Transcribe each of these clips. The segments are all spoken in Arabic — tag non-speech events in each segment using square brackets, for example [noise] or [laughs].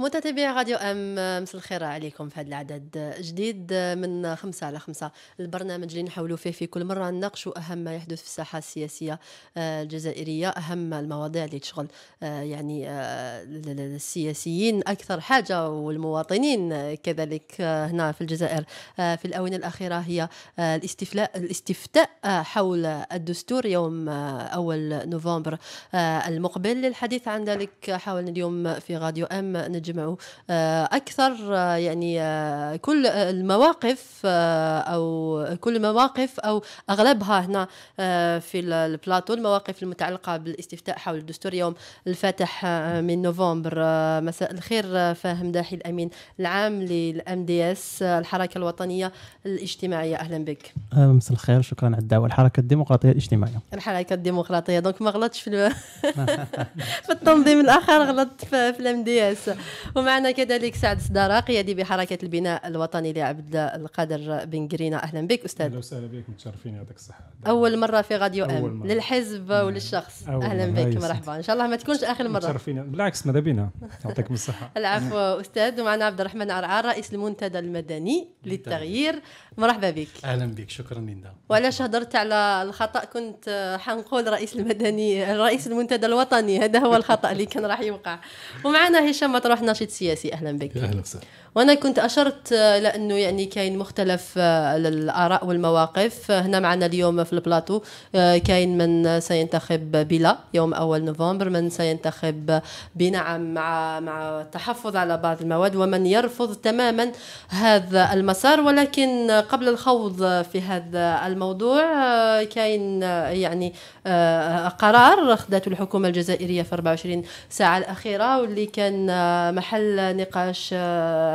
متتبعي راديو ام مساء الخير عليكم في هذا العدد جديد من خمسة على خمسة البرنامج اللي نحاولوا فيه في كل مرة نناقشوا أهم ما يحدث في الساحة السياسية آه، الجزائرية أهم المواضيع اللي تشغل آه، يعني آه، السياسيين أكثر حاجة والمواطنين كذلك هنا في الجزائر في الآونة الأخيرة هي الاستفلاء الاستفتاء حول الدستور يوم أول نوفمبر المقبل للحديث عن ذلك حاولنا اليوم في راديو أم نجي يجمعوا آه، أكثر آه، يعني آه، كل المواقف أو كل المواقف أو أغلبها هنا في البلاطو المواقف المتعلقة بالاستفتاء حول الدستور يوم الفاتح من نوفمبر مساء الخير فاهم داحي الأمين العام للأم دي اس الحركة الوطنية الاجتماعية أهلا بك مساء الخير شكرا على الدعوة الحركة الديمقراطية الاجتماعية الحركة الديمقراطية دونك ما غلطتش في, [laughs] في التنظيم الآخر غلطت في الأم دي اس ومعنا كذلك سعد صدارة قيادي بحركة البناء الوطني لعبد القادر بن جرينا أهلا بك أستاذ أهلا وسهلا بك متشرفين يعطيك الصحة أول مرة في غاديو أم مرة. للحزب مم. نعم. وللشخص أهلا بك مرحبا إن شاء الله ما تكونش آخر مرة متشرفين بالعكس ماذا بينا يعطيكم الصحة [laughs] العفو أستاذ ومعنا عبد الرحمن عرعار رئيس المنتدى المدني للتغيير مرحبا بك أهلا بك شكرا لنا وعلاش هضرت على الخطأ كنت حنقول رئيس المدني رئيس المنتدى الوطني هذا هو الخطأ اللي كان راح يوقع ومعنا هشام مطروح نشيط سياسي اهلا بك اهلا وسهلا وانا كنت اشرت لانه يعني كاين مختلف الاراء آه، والمواقف آه، هنا معنا اليوم في البلاطو آه، كاين من سينتخب بلا يوم اول نوفمبر من سينتخب بنعم مع مع التحفظ على بعض المواد ومن يرفض تماما هذا المسار ولكن قبل الخوض في هذا الموضوع كاين يعني قرار اخذته الحكومه الجزائريه في 24 ساعه الاخيره واللي كان محل نقاش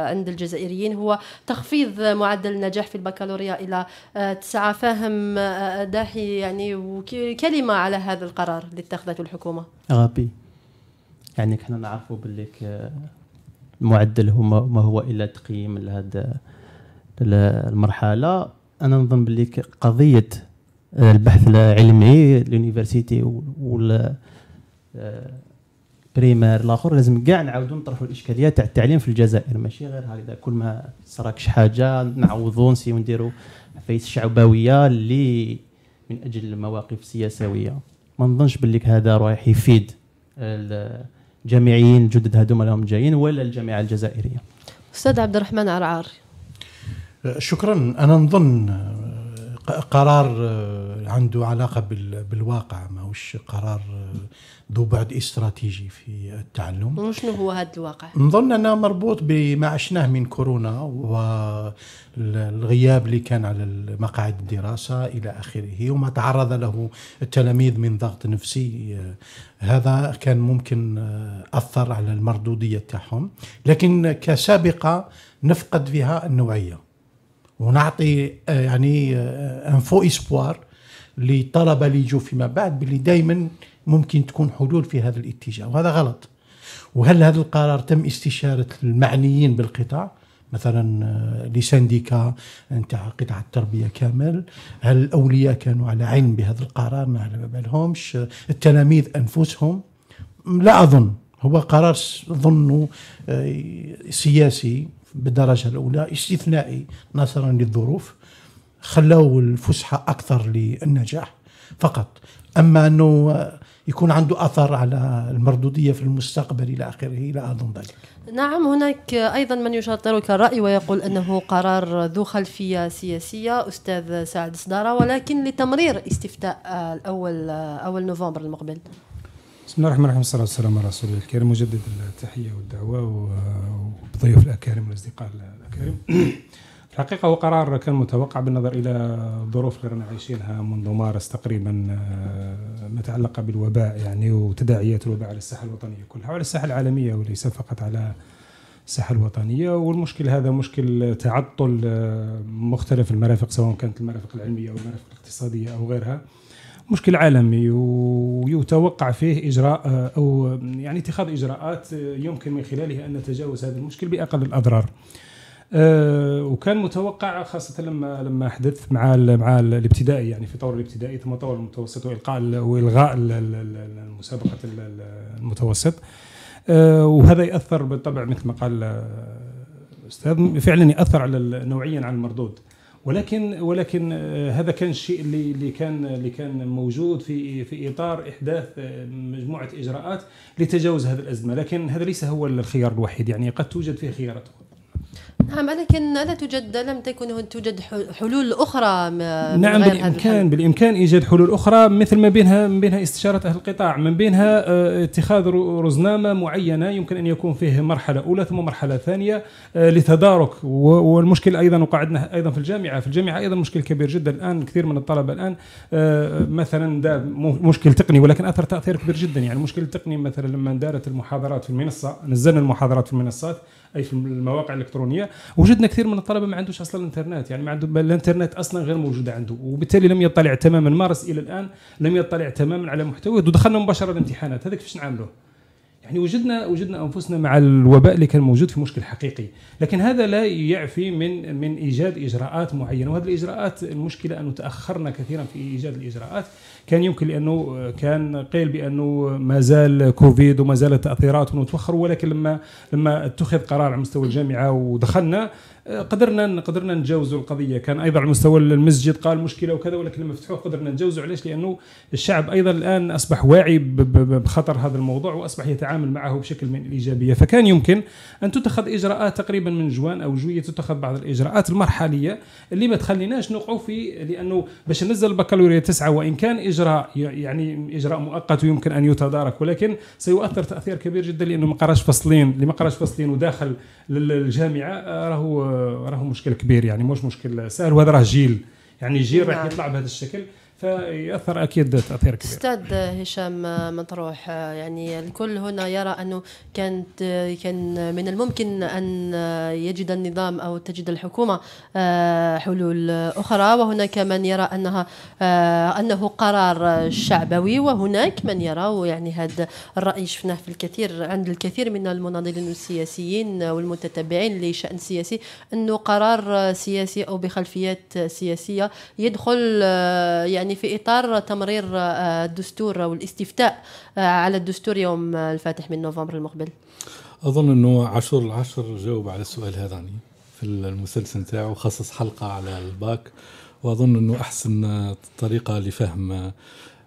عند الجزائريين هو تخفيض معدل النجاح في البكالوريا إلى آه، تسعة فاهم آه، داحي يعني وكلمة على هذا القرار اللي اتخذته الحكومة غبي يعني كنا نعرفوا باللي المعدل آه، هو ما هو إلا تقييم لهذا المرحلة أنا نظن باللي قضية البحث العلمي اليونيفرسيتي وال بريمير الاخر لازم كاع نعاودوا نطرحوا الاشكاليه تاع التعليم في الجزائر ماشي غير هكذا كل ما صراكش حاجه نعوضوا نسيو نديروا فيس شعبويه اللي من اجل المواقف سياسويه ما نظنش باللي هذا رايح يفيد الجامعيين الجدد هذوما اللي هم جايين ولا الجامعه الجزائريه استاذ عبد الرحمن عرعار شكرا انا نظن قرار آه، عنده علاقه بالواقع ماهوش قرار آه، ذو بعد استراتيجي في التعلم وشنو هو هذا الواقع؟ نظن انه مربوط بما عشناه من كورونا والغياب اللي كان على مقاعد الدراسه الى اخره وما تعرض له التلاميذ من ضغط نفسي آه، هذا كان ممكن اثر على المردوديه تاعهم لكن كسابقه نفقد فيها النوعيه ونعطي آه، يعني ان آه، فو اسبوار للطلبه اللي يجوا فيما بعد باللي دائما ممكن تكون حلول في هذا الاتجاه وهذا غلط وهل هذا القرار تم استشاره المعنيين بالقطاع مثلا آه، لسانديكا نتاع قطاع التربيه كامل هل الاولياء كانوا على علم بهذا القرار ما على بالهمش التلاميذ انفسهم لا اظن هو قرار ظنه سياسي بالدرجه الاولى استثنائي نظرا للظروف خلاو الفسحه اكثر للنجاح فقط اما انه يكون عنده اثر على المردوديه في المستقبل الى اخره لا اظن ذلك. نعم هناك ايضا من يشاطرك الراي ويقول انه قرار ذو خلفيه سياسيه استاذ سعد صداره ولكن لتمرير استفتاء الاول اول نوفمبر المقبل. بسم الله الرحمن الرحيم والصلاة والسلام على رسول الله الكريم مجدد التحية والدعوة وبضيوف الأكارم والأصدقاء الأكارم [clears throat] الحقيقة هو قرار كان متوقع بالنظر إلى الظروف اللي رانا عايشينها منذ مارس تقريبا آه، ما تعلق بالوباء يعني وتداعيات الوباء على الساحة الوطنية كلها وعلى الساحة العالمية وليس فقط على الساحة الوطنية والمشكل هذا مشكل تعطل آه، مختلف المرافق سواء كانت المرافق العلمية أو المرافق الاقتصادية أو غيرها مشكل عالمي ويتوقع فيه اجراء آه، او آه، يعني اتخاذ اجراءات آه، يمكن من خلالها ان نتجاوز هذا المشكل باقل الاضرار. وكان متوقع خاصه لما لما حدث مع مع الابتدائي يعني في طور الابتدائي ثم طور المتوسط والقاء والغاء مسابقه المتوسط وهذا ياثر بالطبع مثل ما قال الاستاذ فعلا ياثر على نوعيا على المردود ولكن ولكن آه، هذا كان الشيء اللي اللي كان اللي كان موجود في في اطار احداث آه، مجموعه اجراءات لتجاوز هذه الازمه لكن هذا ليس هو الخيار الوحيد يعني قد توجد فيه خيارات اخرى نعم لكن لا توجد لم تكن توجد حلول اخرى نعم بالامكان بالامكان ايجاد حلول اخرى مثل ما بينها من بينها استشاره اهل القطاع من بينها آه، اتخاذ رزنامه معينه يمكن ان يكون فيه مرحله اولى ثم مرحله ثانيه آه، لتدارك والمشكل ايضا وقعدنا ايضا في الجامعه في الجامعه ايضا مشكل كبير جدا الان كثير من الطلبه الان آه، مثلا دار مشكل تقني ولكن اثر تاثير كبير جدا يعني المشكل التقني مثلا لما دارت المحاضرات في المنصه نزلنا المحاضرات في المنصات اي في المواقع الالكترونيه وجدنا كثير من الطلبه ما عندوش اصلا الانترنت يعني ما عنده الانترنت اصلا غير موجود عنده وبالتالي لم يطلع تماما مارس الى الان لم يطلع تماما على محتوى ودخلنا مباشره الامتحانات هذاك كيفاش نعمله يعني وجدنا وجدنا انفسنا مع الوباء اللي كان موجود في مشكل حقيقي لكن هذا لا يعفي من من ايجاد اجراءات معينه وهذه الاجراءات المشكله انه تاخرنا كثيرا في ايجاد الاجراءات كان يمكن لانه كان قيل بانه ما زال كوفيد وما زالت تاثيرات ونتوخر ولكن لما لما اتخذ قرار على مستوى الجامعه ودخلنا قدرنا قدرنا نتجاوزوا القضيه كان ايضا على مستوى المسجد قال مشكله وكذا ولكن لما فتحوه قدرنا نتجاوزوا علاش لانه الشعب ايضا الان اصبح واعي بخطر هذا الموضوع واصبح يتعامل معه بشكل من الايجابيه فكان يمكن ان تتخذ اجراءات تقريبا من جوان او جويه تتخذ بعض الاجراءات المرحليه اللي ما تخليناش نوقعوا في لانه باش ننزل البكالوريا تسعه وان كان اجراء يعني اجراء مؤقت ويمكن ان يتدارك ولكن سيؤثر تاثير كبير جدا لانه ما قراش فصلين اللي ما قراش فصلين وداخل للجامعه آه، راهو آه، راهو مشكل كبير يعني مش مشكل سهل وهذا راه جيل يعني جيل راح نعم. يطلع بهذا الشكل فيأثر أكيد تأثير كبير أستاذ هشام مطروح يعني الكل هنا يرى أنه كانت كان من الممكن أن يجد النظام أو تجد الحكومة آه، حلول أخرى وهناك من يرى أنها آه، أنه قرار شعبوي وهناك من يرى يعني هذا الرأي شفناه في الكثير عند الكثير من المناضلين السياسيين والمتتبعين لشأن سياسي أنه قرار سياسي أو بخلفيات سياسية يدخل آه، يعني يعني في إطار تمرير آه، الدستور والاستفتاء آه، على الدستور يوم آه، الفاتح من نوفمبر المقبل أظن أنه عشر العشر جاوب على السؤال هذا يعني في المسلسل تاعه خصص حلقة على الباك وأظن أنه أحسن طريقة لفهم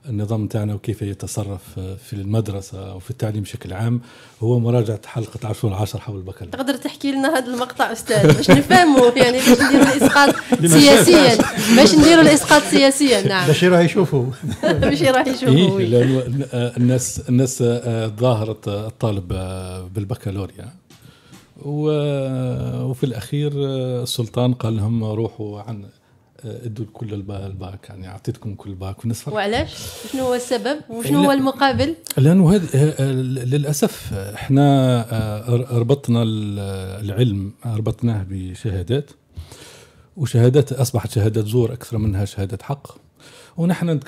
النظام تاعنا وكيف يتصرف آه، في المدرسة أو في التعليم بشكل عام هو مراجعة حلقة عشرون عشر حول البكالوريوس تقدر تحكي لنا هذا المقطع أستاذ باش نفهمه يعني باش نديروا الإسقاط [laughs] سياسيا باش نديروا الإسقاط سياسيا نعم باش راح يشوفوا [laughs] باش راح يشوفوا إيه، لأنه آه، الناس الناس آه، ظاهرت الطالب بالبكالوريا وفي الأخير السلطان قال لهم روحوا عن ادوا كل الباك يعني اعطيتكم كل باك ونصف وعلاش شنو هو السبب وشنو هو المقابل لانه هذا آه، آه، للاسف احنا آه، ربطنا العلم ربطناه بشهادات وشهادات اصبحت شهادات زور اكثر منها شهادات حق ونحن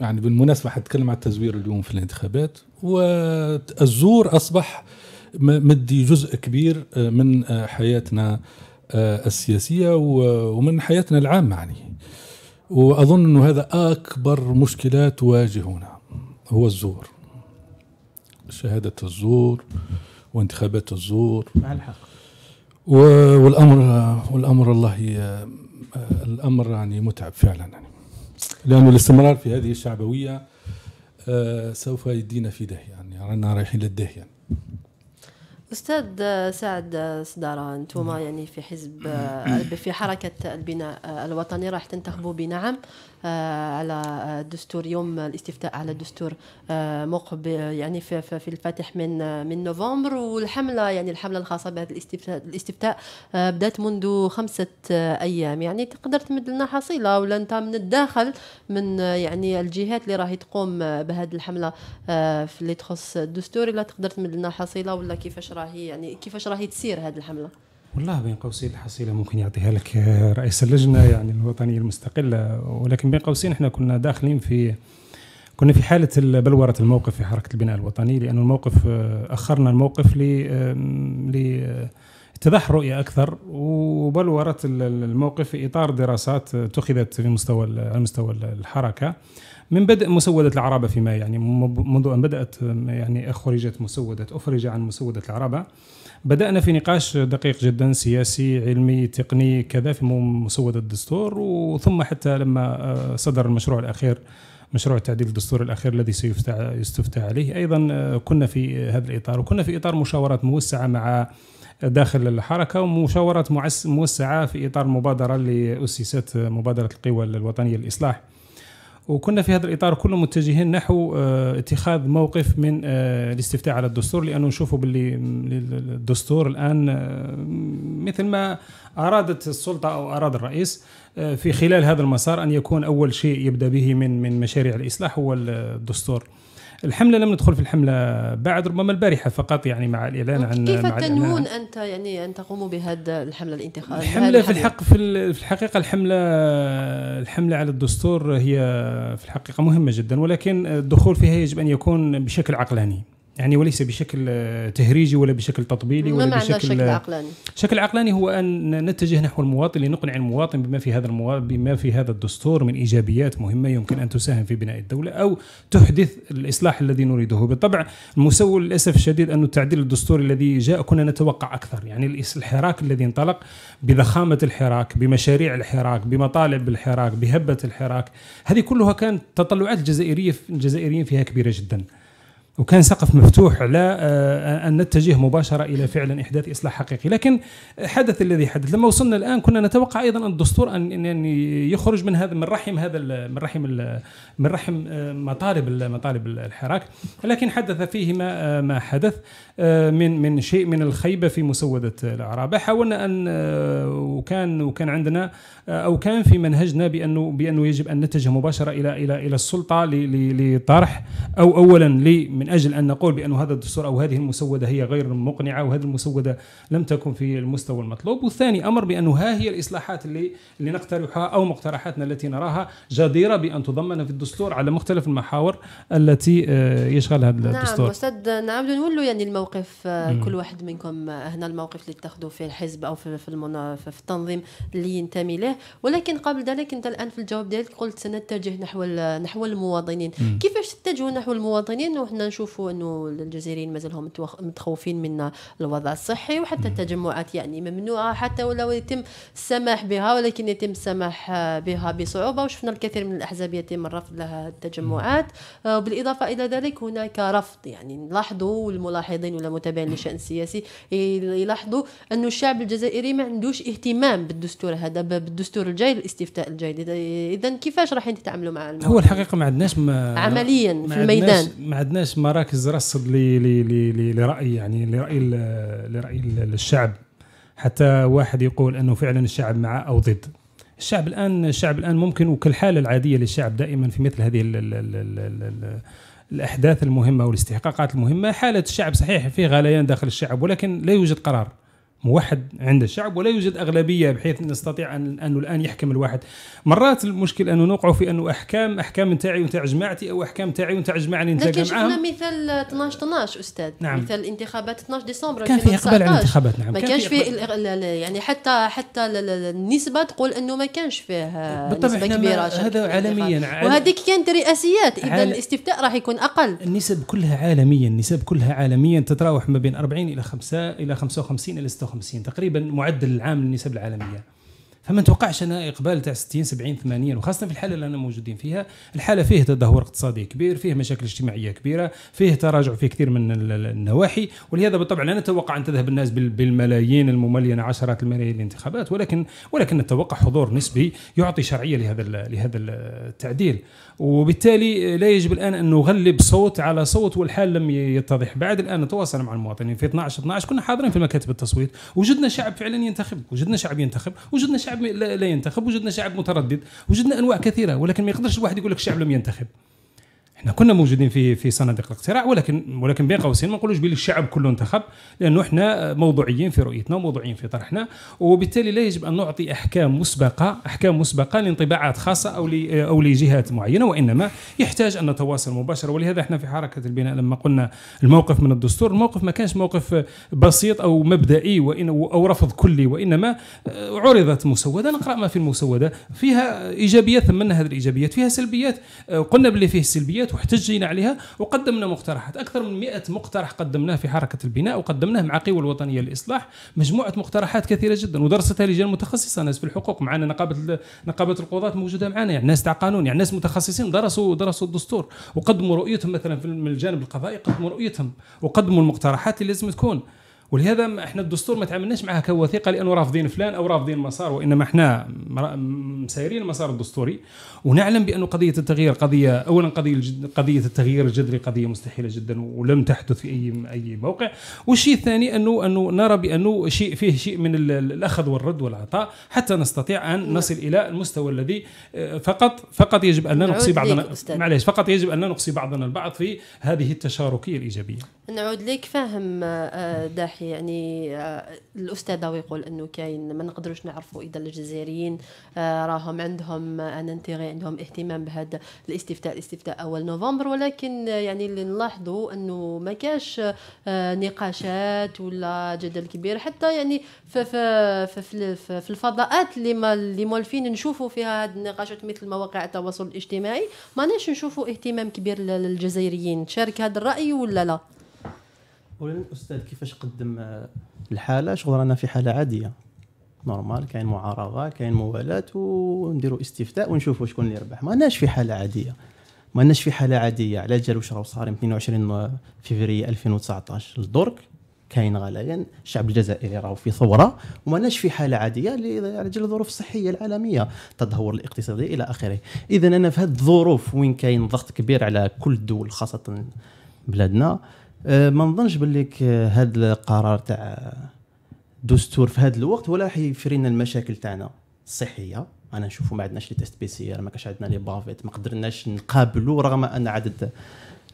يعني بالمناسبه حنتكلم على التزوير اليوم في الانتخابات والزور اصبح مدي جزء كبير من حياتنا آه، السياسية ومن حياتنا العامة يعني وأظن أنه هذا أكبر مشكلة تواجهنا هو الزور شهادة الزور وانتخابات الزور مع الحق والأمر والأمر الله الأمر يعني متعب فعلا يعني لأنه الاستمرار في هذه الشعبوية آه، سوف يدينا في داهية يعني رانا رايحين للداهية يعني استاذ سعد صداره انتم يعني في حزب في حركه البناء الوطني راح تنتخبوا بنعم آه، على الدستور آه، يوم الاستفتاء على الدستور آه، مقبل يعني في, في الفاتح من من نوفمبر والحمله يعني الحمله الخاصه بهذا الاستفتاء الاستفتاء بدات منذ خمسه ايام يعني تقدر تمد لنا حصيله ولا انت من الداخل من يعني الجهات اللي راهي تقوم بهذه الحمله في اللي تخص الدستور لا تقدر تمد لنا حصيله ولا كيفاش راهي يعني كيفاش راهي تسير هذه الحمله والله بين قوسين الحصيله ممكن يعطيها لك رئيس اللجنه يعني الوطنيه المستقله ولكن بين قوسين احنا كنا داخلين في كنا في حالة بلورة الموقف في حركة البناء الوطني لأن الموقف آه، أخرنا الموقف ل لاتضاح آه، رؤية أكثر وبلورة الموقف في إطار دراسات آه، اتخذت في مستوى على مستوى الحركة من بدء مسودة العربة فيما يعني منذ أن بدأت يعني خرجت مسودة أفرج عن مسودة العربة بدأنا في نقاش دقيق جدا سياسي علمي تقني كذا في مسودة الدستور وثم حتى لما آه، صدر المشروع الأخير مشروع تعديل الدستور الاخير الذي سيستفتى عليه ايضا آه، كنا في آه، هذا الاطار وكنا في اطار مشاورات موسعه مع داخل الحركه ومشاورات موسعه في اطار مبادره اللي اسست مبادره القوى الوطنيه للاصلاح وكنا في هذا الاطار كله متجهين نحو آه، اتخاذ موقف من آه، الاستفتاء على الدستور لانه نشوفوا باللي الدستور الان آه، مثل ما ارادت السلطه او اراد الرئيس في خلال هذا المسار ان يكون اول شيء يبدا به من من مشاريع الاصلاح هو الدستور. الحمله لم ندخل في الحمله بعد ربما البارحه فقط يعني مع الاعلان عن كيف تنوون انت يعني ان تقوموا بهذا الحمله الانتخابيه الحمله في الحق في الحقيقه الحمله الحمله على الدستور هي في الحقيقه مهمه جدا ولكن الدخول فيها يجب ان يكون بشكل عقلاني يعني وليس بشكل آه، تهريجي ولا بشكل تطبيلي ولا بشكل شكل آه، عقلاني شكل عقلاني هو ان نتجه نحو المواطن لنقنع المواطن بما في هذا المواطن بما في هذا الدستور من ايجابيات مهمه يمكن ان تساهم في بناء الدوله او تحدث الاصلاح الذي نريده بالطبع المسوء للاسف الشديد ان التعديل الدستوري الذي جاء كنا نتوقع اكثر يعني الحراك الذي انطلق بضخامه الحراك بمشاريع الحراك بمطالب الحراك بهبه الحراك هذه كلها كانت تطلعات الجزائريه الجزائريين فيها كبيره جدا وكان سقف مفتوح على آه، ان نتجه مباشره الى فعلا احداث اصلاح حقيقي، لكن حدث الذي حدث، لما وصلنا الان كنا نتوقع ايضا ان الدستور ان يخرج من هذا من رحم هذا من رحم من رحم آه، مطالب مطالب الحراك، لكن حدث فيه ما آه، ما حدث من من شيء من الخيبه في مسوده الاعراب، حاولنا ان وكان وكان عندنا او كان في منهجنا بانه بانه يجب ان نتجه مباشره الى الى الى السلطه لطرح او اولا من اجل ان نقول بان هذا الدستور او هذه المسوده هي غير مقنعه وهذه المسوده لم تكن في المستوى المطلوب، والثاني امر بانه ها هي الاصلاحات اللي اللي نقترحها او مقترحاتنا التي نراها جديره بان تضمن في الدستور على مختلف المحاور التي آه، يشغل هذا نعم، الدستور. نعم استاذ نعم نولوا يعني الموقف آه، كل واحد منكم آه، هنا الموقف اللي تاخذوا فيه الحزب او في في التنظيم اللي ينتمي له، ولكن قبل ذلك انت الان في الجواب ديالك قلت سنتجه نحو نحو المواطنين، كيفاش تتجهوا نحو المواطنين وحنا نشوفوا انه الجزائريين مازالهم متخوفين من الوضع الصحي وحتى التجمعات يعني ممنوعه حتى ولو يتم السماح بها ولكن يتم السماح بها بصعوبه وشفنا الكثير من الاحزاب يتم الرفض لها التجمعات وبالاضافه آه، الى ذلك هناك رفض يعني نلاحظوا الملاحظين ولا متابعين للشان السياسي يلاحظوا انه الشعب الجزائري ما عندوش اهتمام بالدستور هذا بالدستور الجاي الاستفتاء الجاي اذا كيفاش راح تتعاملوا مع هو الحقيقه ما عندناش عمليا في الميدان ما عندناش مراكز رصد لراي يعني لراي لراي الشعب حتى واحد يقول انه فعلا الشعب مع او ضد الشعب الان الشعب الان ممكن وكالحاله العاديه للشعب دائما في مثل هذه الـ الـ الـ الـ الـ الاحداث المهمه والاستحقاقات المهمه حاله الشعب صحيح في غليان داخل الشعب ولكن لا يوجد قرار موحد عند الشعب ولا يوجد أغلبية بحيث نستطيع أن أنه الآن يحكم الواحد مرات المشكل أنه نوقع في أنه أحكام أحكام نتاعي ونتاع جماعتي أو أحكام نتاعي ونتاع الجماعة اللي نتلاقى لكن شفنا مثال 12 12 أستاذ نعم. مثال انتخابات 12 ديسمبر كان فيه إقبال على الانتخابات نعم ما كانش فيه يعني حتى حتى النسبة تقول أنه ما كانش فيه بالطبع نسبة كبيرة هذا عالميا وهذيك كانت رئاسيات إذا عال... الاستفتاء راح يكون أقل النسب كلها عالميا النسب كلها عالميا تتراوح ما بين 40 إلى 5 إلى 55 إلى 56 55 تقريبا معدل العام للنسب العالميه فما نتوقعش انا اقبال تاع 60 70 80 وخاصه في الحاله اللي انا موجودين فيها الحاله فيه تدهور اقتصادي كبير فيه مشاكل اجتماعيه كبيره فيه تراجع في كثير من النواحي ولهذا بالطبع لا نتوقع ان تذهب الناس بالملايين المملينه عشرات الملايين الانتخابات ولكن ولكن نتوقع حضور نسبي يعطي شرعيه لهذا لهذا التعديل وبالتالي لا يجب الان ان نغلب صوت على صوت والحال لم يتضح بعد الان نتواصل مع المواطنين في 12 12 كنا حاضرين في مكاتب التصويت وجدنا شعب فعلا ينتخب وجدنا شعب ينتخب وجدنا شعب لا ينتخب وجدنا شعب متردد وجدنا انواع كثيره ولكن ما يقدرش الواحد يقول لك الشعب لم ينتخب احنا كنا موجودين في في صناديق الاقتراع ولكن ولكن بين قوسين ما نقولوش بلي الشعب كله انتخب لانه احنا موضوعيين في رؤيتنا وموضوعيين في طرحنا وبالتالي لا يجب ان نعطي احكام مسبقه احكام مسبقه لانطباعات خاصه او او لجهات معينه وانما يحتاج ان نتواصل مباشره ولهذا احنا في حركه البناء لما قلنا الموقف من الدستور الموقف ما كانش موقف بسيط او مبدئي وإن او رفض كلي وانما عرضت مسوده نقرا ما في المسوده فيها ايجابيات ثمنا هذه الايجابيات فيها سلبيات قلنا باللي فيه سلبيات البنايات واحتجينا عليها وقدمنا مقترحات اكثر من 100 مقترح قدمناه في حركه البناء وقدمناه مع قوى الوطنيه للاصلاح مجموعه مقترحات كثيره جدا ودرستها لجان متخصصه ناس في الحقوق معنا نقابه نقابه القضاه موجوده معنا يعني ناس تاع قانون يعني ناس متخصصين درسوا درسوا الدستور وقدموا رؤيتهم مثلا في الجانب القضائي قدموا رؤيتهم وقدموا المقترحات اللي لازم تكون ولهذا احنا الدستور ما تعاملناش معها كوثيقه لانه رافضين فلان او رافضين مسار وانما احنا مسايرين المسار الدستوري ونعلم بان قضيه التغيير قضيه اولا قضيه قضيه التغيير الجذري قضيه مستحيله جدا ولم تحدث في اي اي موقع والشيء الثاني انه انه نرى بانه شيء فيه شيء من الاخذ والرد والعطاء حتى نستطيع ان نعم. نصل الى المستوى الذي آه، فقط فقط يجب ان لا نقصي بعضنا معليش فقط يجب ان لا نقصي بعضنا البعض في هذه التشاركيه الايجابيه نعود لك فاهم آه، داحي يعني آه، الاستاذ يقول انه كاين ما نقدروش نعرفوا اذا الجزائريين آه، راهم عندهم ان انتيغي عندهم اهتمام بهذا الاستفتاء الاستفتاء اول نوفمبر ولكن يعني اللي نلاحظوا انه ما كاش نقاشات ولا جدل كبير حتى يعني في في في, في الفضاءات اللي ما اللي مولفين نشوفوا فيها هذه النقاشات مثل مواقع التواصل الاجتماعي ما نشوفوا اهتمام كبير للجزائريين تشارك هذا الراي ولا لا قول الاستاذ كيفاش قدم الحاله شغل رانا في حاله عاديه نورمال كاين معارضه كاين موالاه ونديروا استفتاء ونشوفوا شكون اللي ربح ماناش في حاله عاديه ماناش في حاله عاديه على جال واش راه صارم 22 فيفري 2019 لدرك كاين غليان الشعب الجزائري راهو في ثوره وماناش في حاله عاديه على جال الظروف الصحيه العالميه التدهور الاقتصادي الى اخره اذا انا في هذه الظروف وين كاين ضغط كبير على كل الدول خاصه بلادنا آه، ما نظنش باللي هذا القرار تاع دستور في هذا الوقت ولا حيفري لنا المشاكل تاعنا الصحيه انا نشوفوا ما عندناش لي تيست بي سي ار ما كانش عندنا لي بافيت ما قدرناش نقابلوا رغم ان عدد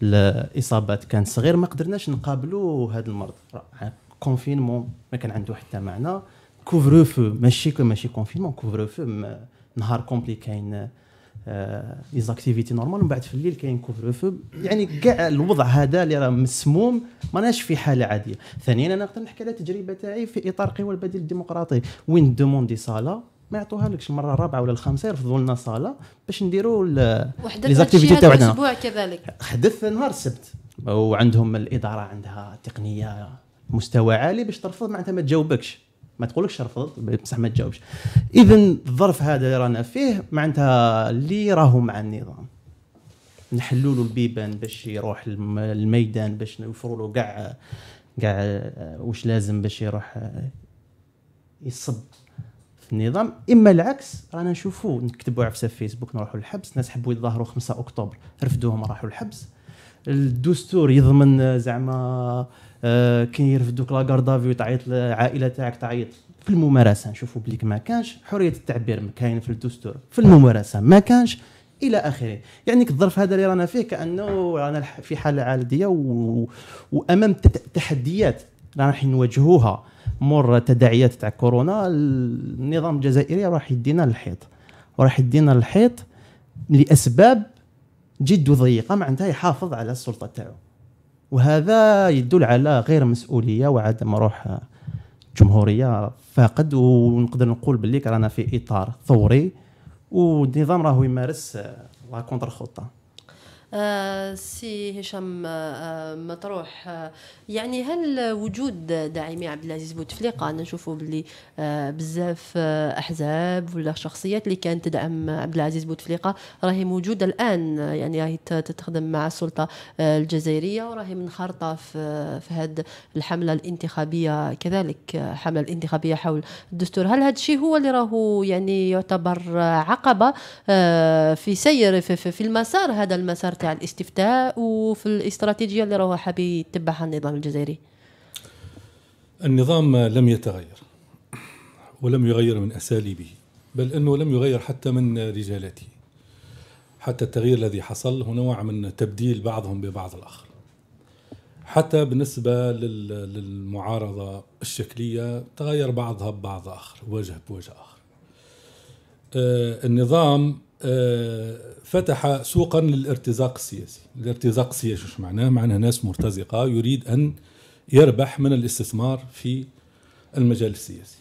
الاصابات كان صغير ما قدرناش نقابلوا هذا المرض كونفينمون ما كان عنده حتى معنى كوفر فو ماشي ماشي كونفينمون كوفر فو نهار كومبلي كاين لي زاكتيفيتي نورمال ومن بعد في الليل كاين كوفر فو يعني كاع الوضع هذا اللي راه مسموم ماناش في حاله عاديه ثانيا انا نقدر نحكي على التجربه تاعي في اطار قوى البديل الديمقراطي وين دوموندي صاله ما يعطوها لكش المره الرابعه ولا الخامسه يرفضوا لنا صاله باش نديروا لي زاكتيفيتي تاعنا الاسبوع كذلك حدث نهار السبت وعندهم الاداره عندها تقنيه مستوى عالي باش ترفض معناتها ما تجاوبكش ما تقولكش رفضت بصح ما تجاوبش اذا الظرف هذا اللي رانا فيه معناتها اللي راهو مع النظام نحلوا له البيبان باش يروح الميدان باش نوفروا له كاع كاع آه، واش لازم باش يروح آه، يصب في النظام اما العكس رانا نشوفوا نكتبوا عفسه في فيسبوك نروحوا للحبس ناس حبوا يظهروا 5 اكتوبر رفدوهم راحوا للحبس الدستور يضمن آه، زعما آه، كيرفدوك لا كاردافيو تعيط العائله تاعك تعيط في الممارسه نشوفوا بليك ما كانش حريه التعبير كاين في الدستور في الممارسه ما كانش الى اخره يعني الظرف هذا اللي رانا فيه كانه رانا في حاله عالديه و... وامام تحديات رانا راح نواجهوها مر تداعيات تاع كورونا النظام الجزائري راح يدينا الحيط وراح يدينا الحيط لاسباب جد ضيقه معناتها يحافظ على السلطه تاعو وهذا يدل على غير مسؤوليه وعدم روح جمهوريه فاقد ونقدر نقول باللي رانا في اطار ثوري والنظام راهو يمارس لا كونتر خطه آه، سي هشام آه، آه، مطروح يعني هل وجود داعمي عبد العزيز بوتفليقه انا نشوفوا باللي بزاف احزاب ولا شخصيات اللي كانت تدعم عبد العزيز بوتفليقه راهي موجوده الان يعني راهي تتخدم مع السلطه الجزائريه وراهي منخرطه في في هذه الحمله الانتخابيه كذلك حمله الانتخابيه حول الدستور هل هذا الشيء هو اللي راهو يعني يعتبر عقبه في سير في, في, في المسار هذا المسار تاع الاستفتاء وفي الاستراتيجيه اللي راهو حاب يتبعها النظام الجزائري النظام لم يتغير ولم يغير من اساليبه بل انه لم يغير حتى من رجالاته حتى التغيير الذي حصل هو نوع من تبديل بعضهم ببعض الاخر حتى بالنسبه للمعارضه الشكليه تغير بعضها ببعض اخر وجه بوجه اخر آه، النظام آه، فتح سوقا للارتزاق السياسي الارتزاق السياسي شو معناه معناه ناس مرتزقة يريد أن يربح من الاستثمار في المجال السياسي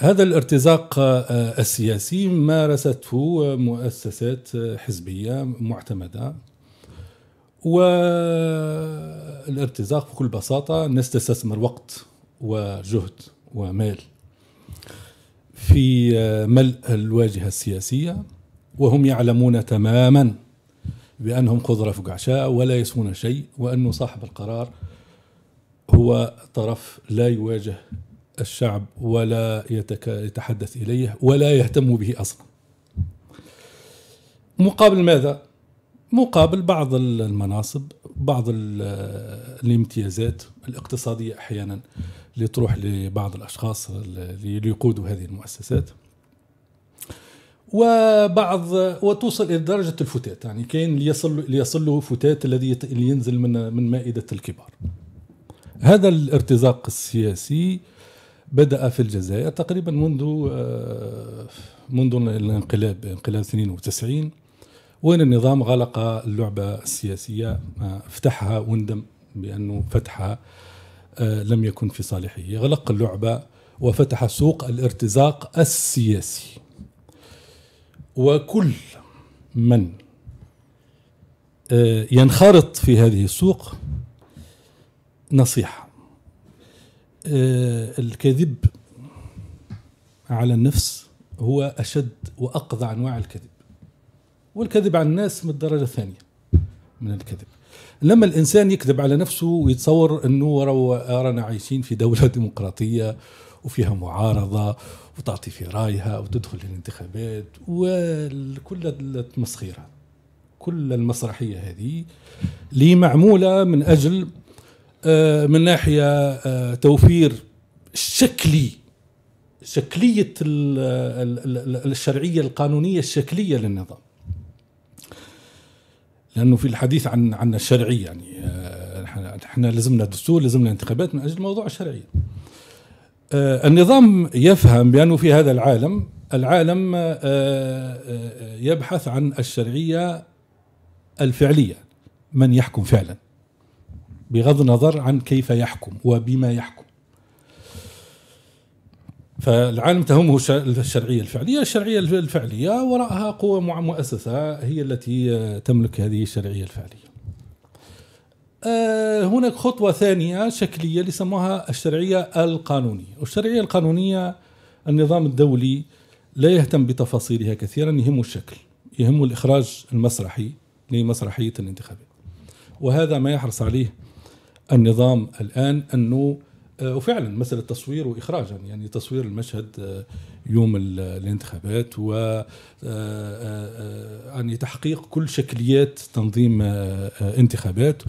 هذا الارتزاق آه، السياسي مارسته مؤسسات حزبية معتمدة والارتزاق بكل بساطة الناس تستثمر وقت وجهد ومال في آه، ملء الواجهة السياسية وهم يعلمون تماما بأنهم خضرة فقعشاء ولا يسوون شيء وأن صاحب القرار هو طرف لا يواجه الشعب ولا يتحدث إليه ولا يهتم به أصلا مقابل ماذا؟ مقابل بعض المناصب بعض الامتيازات الاقتصادية أحيانا اللي تروح لبعض الأشخاص اللي يقودوا هذه المؤسسات وبعض وتوصل الى درجه الفتات يعني كاين اللي يصل اللي يصل له فتات الذي ينزل من من مائده الكبار هذا الارتزاق السياسي بدا في الجزائر تقريبا منذ آه، منذ الانقلاب انقلاب 92 وين النظام غلق اللعبه السياسيه آه، فتحها وندم بانه فتحها آه، لم يكن في صالحه غلق اللعبه وفتح سوق الارتزاق السياسي وكل من آه، ينخرط في هذه السوق نصيحة آه، الكذب على النفس هو أشد وأقضى أنواع الكذب والكذب على الناس من الدرجة الثانية من الكذب لما الإنسان يكذب على نفسه ويتصور أنه رانا عايشين في دولة [laughs] ديمقراطية وفيها معارضة وتعطي في رايها وتدخل الانتخابات وكل التمسخيرة كل المسرحية هذه اللي معمولة من أجل آه، من ناحية آه، توفير شكلي شكلية الشرعية القانونية الشكلية للنظام لأنه في الحديث عن عن الشرعية يعني احنا آه، لازمنا دستور لازمنا انتخابات من أجل موضوع الشرعية آه، النظام يفهم بأنه في هذا العالم العالم آه، آه، يبحث عن الشرعية الفعلية من يحكم فعلا بغض النظر عن كيف يحكم وبما يحكم فالعالم تهمه الشرعية الفعلية الشرعية الفعلية وراءها قوة مؤسسة هي التي تملك هذه الشرعية الفعلية آه، هناك خطوة ثانية شكلية اللي سموها الشرعية القانونية والشرعية القانونية النظام الدولي لا يهتم بتفاصيلها كثيرا يهمه الشكل يهمه الإخراج المسرحي لمسرحية الانتخابات وهذا ما يحرص عليه النظام الآن أنه آه، وفعلا مسألة تصوير وإخراجا يعني تصوير المشهد آه، يوم الانتخابات و يعني تحقيق كل شكليات تنظيم انتخابات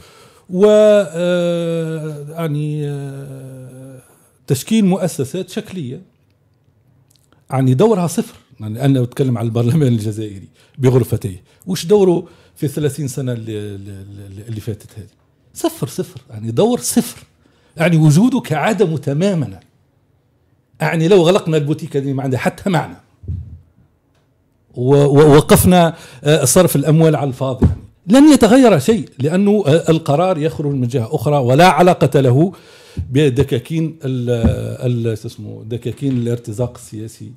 و آه، يعني آه، تشكيل مؤسسات شكليه يعني دورها صفر يعني انا اتكلم عن البرلمان الجزائري بغرفتيه وش دوره في 30 سنه اللي, اللي فاتت هذه صفر صفر يعني دور صفر يعني وجوده كعدمه تماما يعني لو غلقنا البوتيك هذه ما عندها حتى معنى ووقفنا آه، صرف الاموال على الفاضي يعني لن يتغير شيء لأنه آه، القرار يخرج من جهة أخرى ولا علاقة له بدكاكين ال اسمه دكاكين الارتزاق السياسي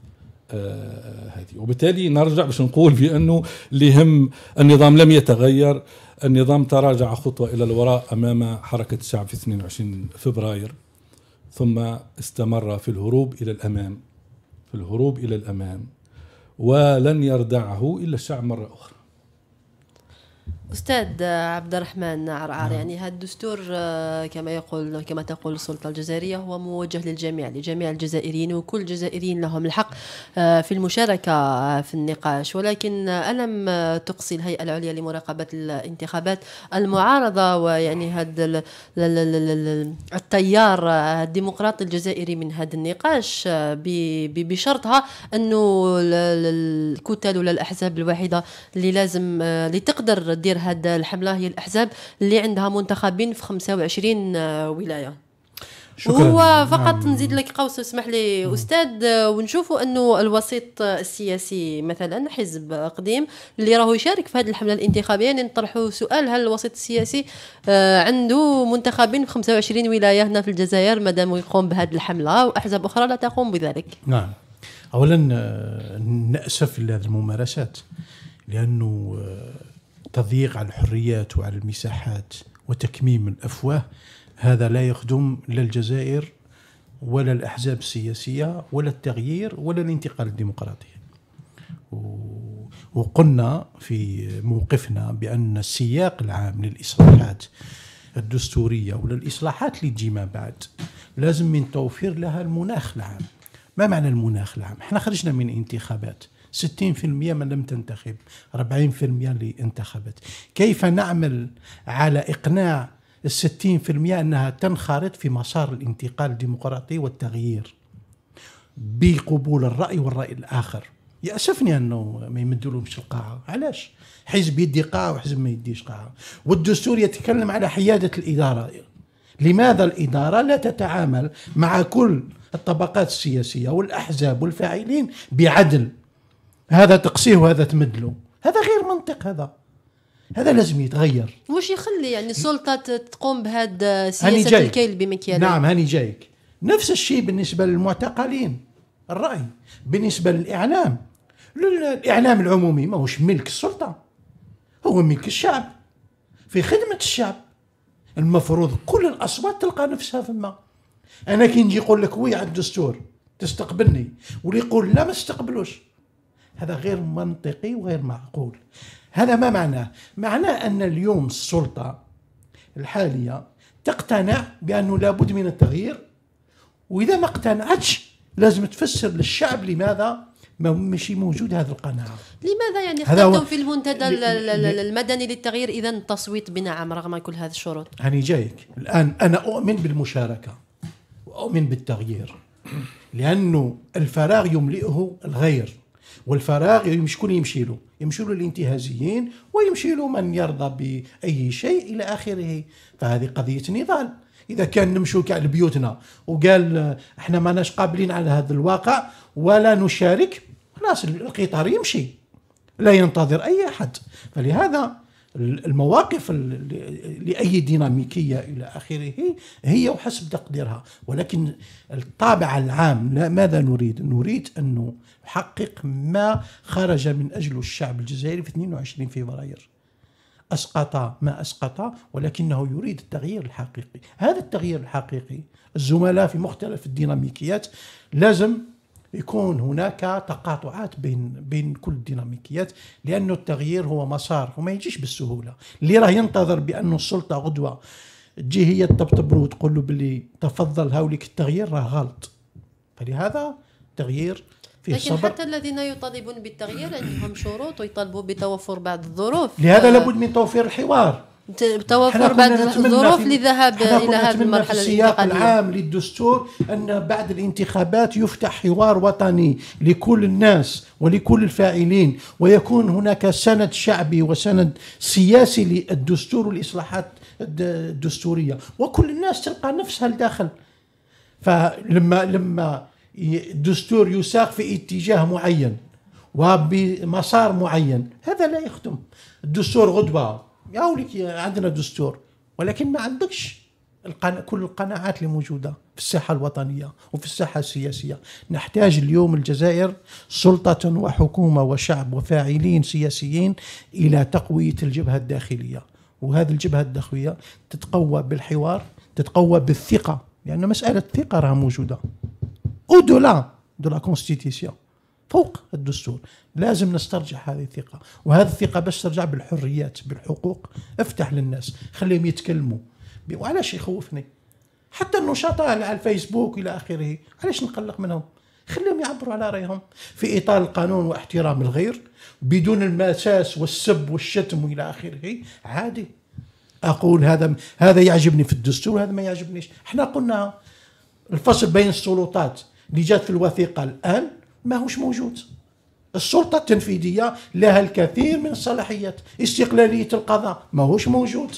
آه، آه، هذه وبالتالي نرجع باش نقول بأنه اللي يهم النظام لم يتغير النظام تراجع خطوة إلى الوراء أمام حركة الشعب في 22 فبراير ثم استمر في الهروب إلى الأمام في الهروب إلى الأمام ولن يردعه إلا الشعب مرة أخرى استاذ عبد الرحمن عرعر نعم. يعني هذا الدستور آه، كما يقول كما تقول السلطه الجزائريه هو موجه للجميع لجميع الجزائريين وكل الجزائريين لهم الحق آه، في المشاركه آه، في النقاش ولكن الم تقصي الهيئه العليا لمراقبه الانتخابات المعارضه ويعني هذا التيار الديمقراطي الجزائري من هذا النقاش بشرطها انه الكتل ولا الاحزاب الواحده اللي لازم اللي تقدر دير هذه الحمله هي الاحزاب اللي عندها منتخبين في 25 آه، ولايه شكرا هو فقط نعم. نزيد لك قوس اسمح لي استاذ آه، ونشوفوا انه الوسيط السياسي مثلا حزب قديم اللي راهو يشارك في هذه الحمله الانتخابيه يعني نطرحوا سؤال هل الوسيط السياسي آه، عنده منتخبين في 25 ولايه هنا في الجزائر ما دام يقوم بهذه الحمله واحزاب اخرى لا تقوم بذلك نعم اولا ناسف لهذه الممارسات لانه تضييق على الحريات وعلى المساحات وتكميم الافواه هذا لا يخدم لا الجزائر ولا الاحزاب السياسيه ولا التغيير ولا الانتقال الديمقراطي وقلنا في موقفنا بان السياق العام للاصلاحات الدستوريه ولا الاصلاحات اللي تجي ما بعد لازم من توفير لها المناخ العام ما معنى المناخ العام احنا خرجنا من انتخابات 60% من لم تنتخب 40% اللي انتخبت كيف نعمل على إقناع الستين في المئة أنها تنخرط في مسار الانتقال الديمقراطي والتغيير بقبول الرأي والرأي الآخر يأسفني أنه ما يمدلهمش القاعة علاش حزب يدي قاعة وحزب ما يديش قاعة والدستور يتكلم على حيادة الإدارة لماذا الإدارة لا تتعامل مع كل الطبقات السياسية والأحزاب والفاعلين بعدل هذا تقسيه وهذا تمدله هذا غير منطق هذا هذا لازم يتغير واش يخلي يعني السلطه تقوم بهذا سياسه الكيل بمكيال نعم هاني جايك نفس الشيء بالنسبه للمعتقلين الراي بالنسبه للاعلام الاعلام العمومي ماهوش ملك السلطه هو ملك الشعب في خدمه الشعب المفروض كل الاصوات تلقى نفسها فما انا كي نجي نقول لك وي على الدستور تستقبلني واللي يقول لا ما تستقبلوش هذا غير منطقي وغير معقول هذا ما معناه معناه أن اليوم السلطة الحالية تقتنع بأنه لابد من التغيير وإذا ما اقتنعتش لازم تفسر للشعب لماذا ما مش موجود هذا القناعة لماذا يعني اخترتم في المنتدى المدني للتغيير إذا التصويت بنعم رغم كل هذه الشروط هاني جايك الآن أنا أؤمن بالمشاركة وأؤمن بالتغيير لأنه الفراغ يملئه الغير والفراغ آه. شكون يمشي له؟ يمشي له الانتهازيين ويمشي له من يرضى باي شيء الى اخره فهذه قضيه نضال اذا كان نمشوا كاع لبيوتنا وقال احنا ماناش قابلين على هذا الواقع ولا نشارك خلاص القطار يمشي لا ينتظر اي احد فلهذا المواقف لأي ديناميكية إلى آخره هي وحسب تقديرها ولكن الطابع العام ماذا نريد؟ نريد أن نحقق ما خرج من أجل الشعب الجزائري في 22 فبراير أسقط ما أسقط ولكنه يريد التغيير الحقيقي هذا التغيير الحقيقي الزملاء في مختلف الديناميكيات لازم يكون هناك تقاطعات بين بين كل الديناميكيات لانه التغيير هو مسار وما يجيش بالسهوله اللي راه ينتظر بانه السلطه غدوه تجي هي تطبطب وتقول له باللي تفضل هاوليك التغيير راه غلط فلهذا تغيير فيه لكن الصبر. حتى الذين يطالبون بالتغيير عندهم شروط ويطالبوا بتوفر بعض الظروف لهذا آه. لابد من توفير الحوار بتوافر بعد الظروف لذهاب الى هذه المرحله في السياق العام للدستور ان بعد الانتخابات يفتح حوار وطني لكل الناس ولكل الفاعلين ويكون هناك سند شعبي وسند سياسي للدستور والاصلاحات الدستوريه وكل الناس تلقى نفسها لداخل فلما لما الدستور يساق في اتجاه معين وبمسار معين هذا لا يخدم الدستور غدوه يا لك عندنا دستور ولكن ما عندكش القناة كل القناعات اللي موجوده في الساحه الوطنيه وفي الساحه السياسيه نحتاج اليوم الجزائر سلطه وحكومه وشعب وفاعلين سياسيين الى تقويه الجبهه الداخليه وهذه الجبهه الداخليه تتقوى بالحوار تتقوى بالثقه لان يعني مساله الثقه راها موجوده او لا دو لا كونستيتيسيون فوق الدستور لازم نسترجع هذه الثقة وهذه الثقة بس ترجع بالحريات بالحقوق افتح للناس خليهم يتكلموا وعلاش يخوفني حتى النشطاء على الفيسبوك إلى آخره علاش نقلق منهم خليهم يعبروا على رايهم في اطار القانون واحترام الغير بدون المساس والسب والشتم والى اخره عادي اقول هذا هذا يعجبني في الدستور هذا ما يعجبنيش احنا قلنا الفصل بين السلطات اللي جات في الوثيقه الان ماهوش موجود السلطه التنفيذيه لها الكثير من الصلاحيات استقلاليه القضاء ماهوش موجود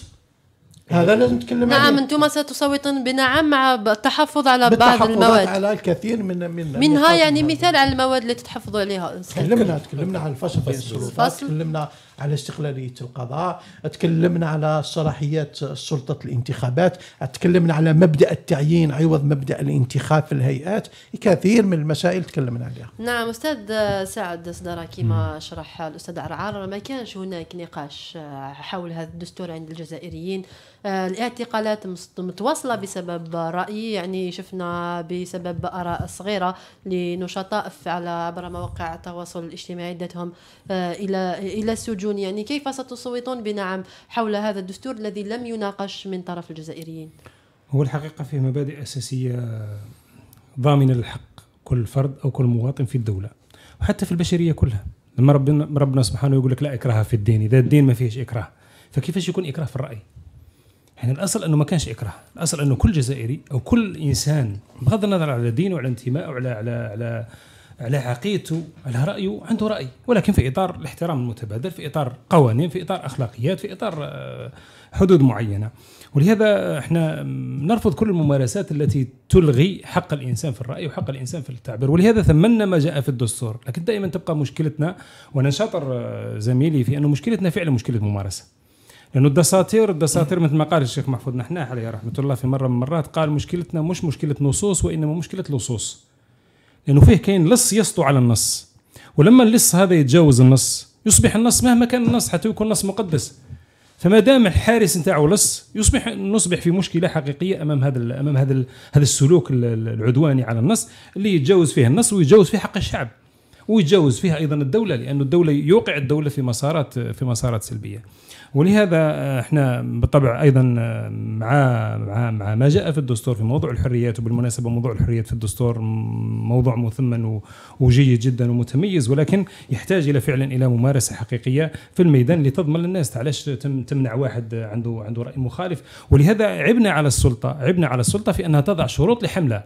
هذا لازم نتكلم نعم، عليه نعم انتم ستصوتون بنعم مع التحفظ على بعض المواد على الكثير من من منها يعني مثال على المواد اللي تتحفظوا عليها تكلمنا تكلمنا عن الفصل بين السلطات تكلمنا على استقلاليه القضاء، تكلمنا على صلاحيات سلطه الانتخابات، تكلمنا على مبدا التعيين عوض مبدا الانتخاب في الهيئات، كثير من المسائل تكلمنا عليها. نعم استاذ سعد صدرا كما شرح الاستاذ عرعار ما كانش هناك نقاش حول هذا الدستور عند الجزائريين، الاعتقالات متواصله بسبب رايي يعني شفنا بسبب اراء صغيره لنشطاء على عبر مواقع التواصل الاجتماعي داتهم آه، الى الى السجون يعني كيف ستصوتون بنعم حول هذا الدستور الذي لم يناقش من طرف الجزائريين هو الحقيقة فيه مبادئ أساسية ضامنة للحق كل فرد أو كل مواطن في الدولة وحتى في البشرية كلها لما ربنا ربنا سبحانه يقول لك لا إكراه في الدين إذا الدين ما فيهش إكراه فكيفاش يكون إكراه في الرأي يعني الأصل أنه ما كانش إكراه الأصل أنه كل جزائري أو كل إنسان بغض النظر على دينه وعلى انتمائه وعلى على على على عقيدته على رايه عنده راي ولكن في اطار الاحترام المتبادل في اطار قوانين في اطار اخلاقيات في اطار آه، حدود معينه ولهذا احنا نرفض كل الممارسات التي تلغي حق الانسان في الراي وحق الانسان في التعبير ولهذا ثمنا ما جاء في الدستور لكن دائما تبقى مشكلتنا وانا شاطر آه، زميلي في انه مشكلتنا فعلا مشكله ممارسه لانه الدساتير الدساتير مثل ما قال الشيخ محفوظ نحناح عليه رحمه الله في مره من المرات قال مشكلتنا مش مشكله نصوص وانما مشكله لصوص لانه فيه كاين لص يسطو على النص ولما اللص هذا يتجاوز النص يصبح النص مهما كان النص حتى يكون نص مقدس فما دام الحارس نتاعو لص يصبح نصبح في مشكله حقيقيه امام هذا امام هذا هذا السلوك العدواني على النص اللي يتجاوز فيه النص ويتجاوز فيه حق الشعب ويتجاوز فيها ايضا الدوله لأن الدوله يوقع الدوله في مسارات في مسارات سلبيه ولهذا احنا بالطبع ايضا مع مع مع ما جاء في الدستور في موضوع الحريات وبالمناسبه موضوع الحريات في الدستور موضوع مثمن وجيد جدا ومتميز ولكن يحتاج الى فعلا الى ممارسه حقيقيه في الميدان لتضمن للناس علاش تمنع واحد عنده عنده راي مخالف ولهذا عبنا على السلطه عبنا على السلطه في انها تضع شروط لحمله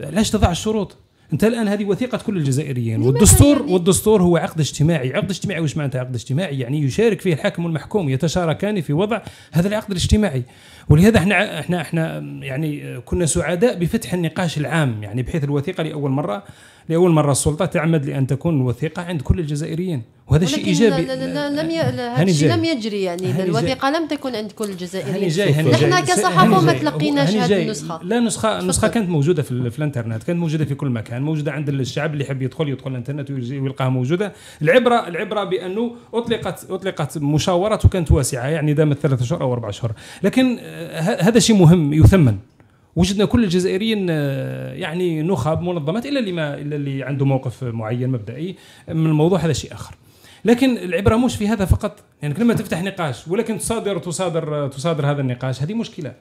علاش تضع الشروط انت الان هذه وثيقه كل الجزائريين والدستور يعني. والدستور هو عقد اجتماعي عقد اجتماعي واش معناتها عقد اجتماعي يعني يشارك فيه الحاكم والمحكوم يتشاركان في وضع هذا العقد الاجتماعي ولهذا احنا احنا احنا يعني كنا سعداء بفتح النقاش العام يعني بحيث الوثيقه لاول مره لاول مره السلطه تعمد لان تكون الوثيقه عند كل الجزائريين وهذا شيء ايجابي لم هذا الشيء لم يجري يعني الوثيقه لم تكن عند كل الجزائريين جاي نحن كصحافه ما تلقيناش هذه النسخه لا نسخه النسخه كانت موجوده في, في الانترنت كانت موجوده في كل مكان موجوده عند الشعب اللي يحب يدخل يدخل الانترنت ويلقاها موجوده العبره العبره بانه اطلقت اطلقت مشاورات وكانت واسعه يعني دامت ثلاثة اشهر او اربع اشهر لكن آه، هذا شيء مهم يثمن وجدنا كل الجزائريين آه، يعني نخب منظمات الا اللي ما الا اللي عنده موقف معين مبدئي من الموضوع هذا شيء اخر لكن العبره مش في هذا فقط يعني لما تفتح نقاش ولكن تصادر تصادر تصادر هذا النقاش هذه مشكله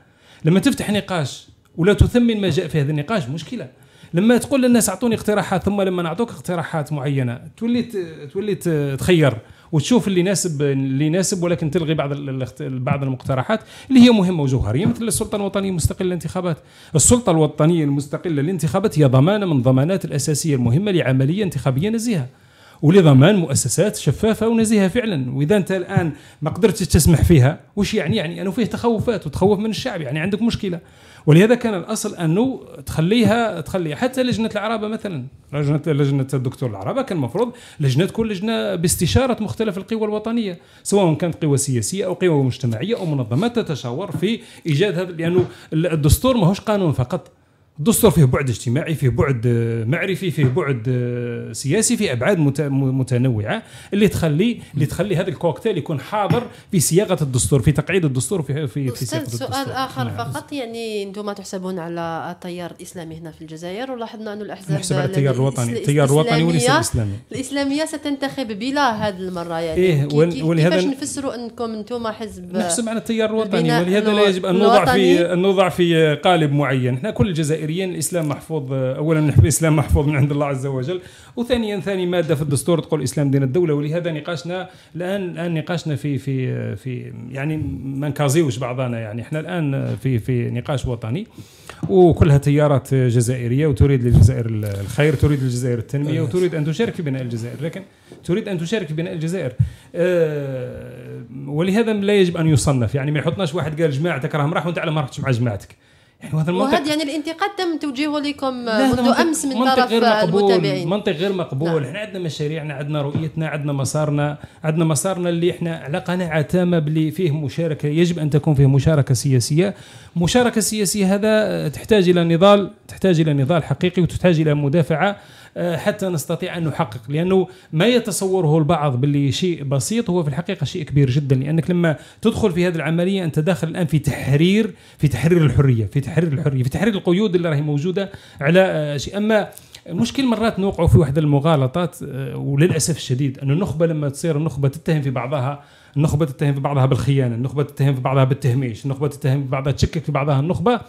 لما تفتح نقاش ولا تثمن ما جاء في هذا النقاش مشكله لما تقول للناس اعطوني اقتراحات ثم لما نعطوك اقتراحات معينه تولي تولي تخير وتشوف اللي يناسب اللي يناسب ولكن تلغي بعض بعض المقترحات اللي هي مهمه وجوهريه مثل السلطه الوطنيه المستقله للانتخابات السلطه الوطنيه المستقله للانتخابات هي ضمانه من الضمانات الاساسيه المهمه لعمليه انتخابيه نزيهه ولضمان مؤسسات شفافه ونزيهه فعلا واذا انت الان ما قدرتش تسمح فيها وش يعني يعني انه فيه تخوفات وتخوف من الشعب يعني عندك مشكله ولهذا كان الاصل انه تخليها تخلي حتى لجنه العرابه مثلا لجنه لجنه الدكتور العرابه كان المفروض لجنه تكون لجنه باستشاره مختلف القوى الوطنيه سواء كانت قوى سياسيه او قوى مجتمعيه او منظمات تتشاور في ايجاد هذا لانه الدستور ماهوش قانون فقط الدستور فيه بعد اجتماعي فيه بعد آه، معرفي فيه بعد آه، سياسي في ابعاد متنوعه اللي تخلي اللي تخلي هذا الكوكتيل يكون حاضر في صياغه الدستور في تقعيد الدستور في في, في صياغه الدستور سؤال اخر نعم. فقط يعني انتم تحسبون على التيار الاسلامي هنا في الجزائر ولاحظنا انه الاحزاب نحسب على التيار الوطني التيار الوطني وليس الاسلامي الاسلاميه ستنتخب بلا هذه المره يعني إيه ولهذا كيفاش نفسروا انكم انتم حزب نحسب على التيار الوطني ولهذا لا يجب ان نوضع في ان نوضع في قالب معين احنا كل الجزائر الجزائريا الاسلام محفوظ اولا الاسلام محفوظ من عند الله عز وجل وثانيا ثاني ماده في الدستور تقول الاسلام دين الدوله ولهذا نقاشنا الان الان نقاشنا في في في يعني ما نكازيوش بعضنا يعني احنا الان في في نقاش وطني وكلها تيارات جزائريه وتريد للجزائر الخير تريد للجزائر التنميه أيوة. وتريد ان تشارك في بناء الجزائر لكن تريد ان تشارك في بناء الجزائر آه، ولهذا لا يجب ان يصنف يعني ما يحطناش واحد قال جماعتك راهم راحوا انت على ما رحتش مع جماعتك يعني هذا المنطق وهذا يعني الانتقاد تم توجيهه لكم منذ امس من طرف المتابعين منطق غير مقبول نعم. احنا عندنا مشاريعنا عندنا رؤيتنا عندنا مسارنا عندنا مسارنا اللي احنا على قناعه تامه بلي فيه مشاركه يجب ان تكون فيه مشاركه سياسيه مشاركه سياسيه هذا تحتاج الى نضال تحتاج الى نضال حقيقي وتحتاج الى مدافعه آه، حتى نستطيع أن نحقق لأنه ما يتصوره البعض باللي شيء بسيط هو في الحقيقة شيء كبير جدا لأنك لما تدخل في هذه العملية أنت داخل الآن في تحرير في تحرير الحرية في تحرير الحرية في تحرير القيود اللي راهي موجودة على آه، شيء أما المشكل مرات نوقعوا في واحدة المغالطات آه، وللاسف الشديد ان النخبه لما تصير النخبه تتهم في بعضها النخبه تتهم في بعضها بالخيانه النخبه تتهم في بعضها بالتهميش النخبه تتهم في بعضها تشكك في بعضها النخبه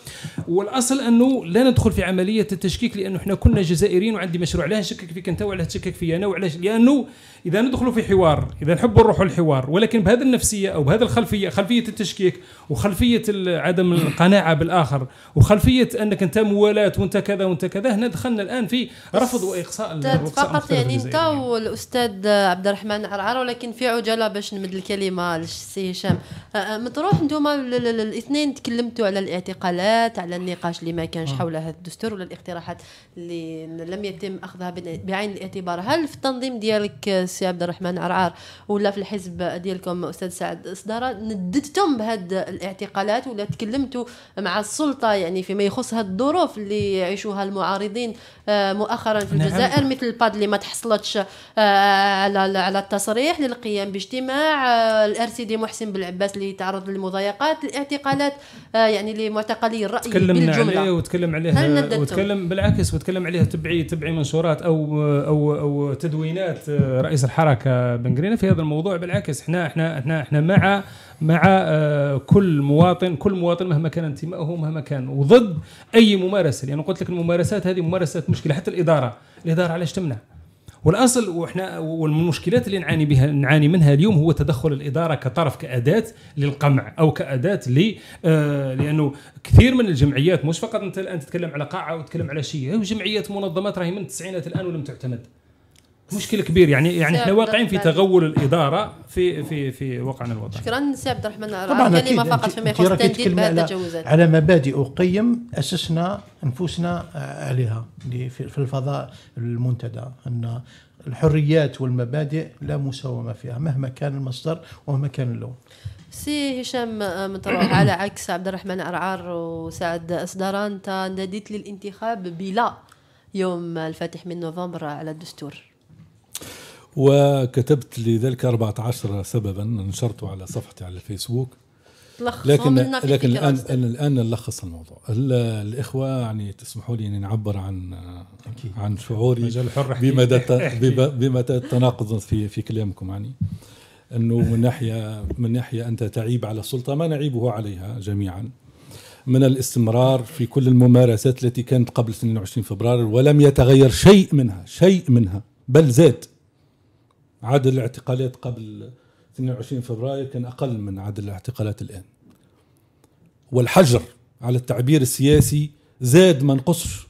والاصل انه لا ندخل في عمليه التشكيك لانه احنا كنا جزائريين وعندي مشروع علاه نشكك فيك انت وعلاه تشكك في انا وعلاش لانه اذا ندخلوا في حوار اذا نحبوا نروحوا الحوار ولكن بهذه النفسيه او بهذه الخلفيه خلفيه التشكيك وخلفيه عدم القناعه بالاخر وخلفيه انك انت موالاه وانت كذا وانت كذا هنا دخلنا الان في رفض واقصاء فقط يعني انت والاستاذ عبد الرحمن عرعر ولكن في عجاله باش نمد الكلمه للسي هشام مطروح انتم الاثنين تكلمتوا على الاعتقالات على النقاش اللي ما كانش آه. حول هذا الدستور ولا الاقتراحات اللي لم يتم اخذها بعين الاعتبار هل في التنظيم ديالك السي عبد الرحمن عرعار ولا في الحزب ديالكم استاذ سعد الصداره نددتم بهاد الاعتقالات ولا تكلمتوا مع السلطه يعني فيما يخص هاد الظروف اللي يعيشوها المعارضين آه، مؤخرا في الجزائر مثل الباد اللي ما تحصلتش آه، على على التصريح للقيام باجتماع آه، الار سي دي محسن بالعباس اللي تعرض للمضايقات الاعتقالات يعني لمعتقلي الراي تكلمنا عليه وتكلم عليه وتكلم بالعكس وتكلم عليها تبعي تبعي منشورات او او او تدوينات رئيس رئيس الحركه بنقرينا في هذا الموضوع بالعكس احنا احنا احنا احنا مع مع آه، كل مواطن كل مواطن مهما كان انتمائه مهما كان وضد اي ممارسه لان يعني قلت لك الممارسات هذه ممارسات مشكله حتى الاداره الاداره علاش تمنع والاصل واحنا والمشكلات اللي نعاني بها نعاني منها اليوم هو تدخل الاداره كطرف كاداه للقمع او كاداه ل آه لانه كثير من الجمعيات مش فقط انت الان تتكلم على قاعه وتتكلم على شيء جمعيات منظمات راهي من التسعينات الان ولم تعتمد مشكل كبير يعني يعني احنا واقعين في تغول الاداره في في في واقعنا الوطني شكرا سي عبد الرحمن طبعا ما فقط فيما يخص التنديد بهالتجاوزات على, على مبادئ وقيم اسسنا انفسنا آه، عليها في الفضاء المنتدى ان الحريات والمبادئ لا مساومه فيها مهما كان المصدر ومهما كان اللون سي هشام آه، مطروح [coughs] على عكس عبد الرحمن عرعر وسعد اسدران انت ناديت للانتخاب بلا يوم الفاتح من نوفمبر على الدستور وكتبت لذلك 14 سببا نشرته على صفحتي على الفيسبوك لكن لكن الان الان نلخص الموضوع الاخوه يعني تسمحوا لي اني نعبر عن عن شعوري بمدى بمدى [laughs] التناقض في في كلامكم يعني انه من ناحيه من ناحيه انت تعيب على السلطه ما نعيبه عليها جميعا من الاستمرار في كل الممارسات التي كانت قبل 22 فبراير ولم يتغير شيء منها شيء منها بل زاد عدد الاعتقالات قبل 22 فبراير كان أقل من عدد الاعتقالات الآن والحجر على التعبير السياسي زاد ما نقصش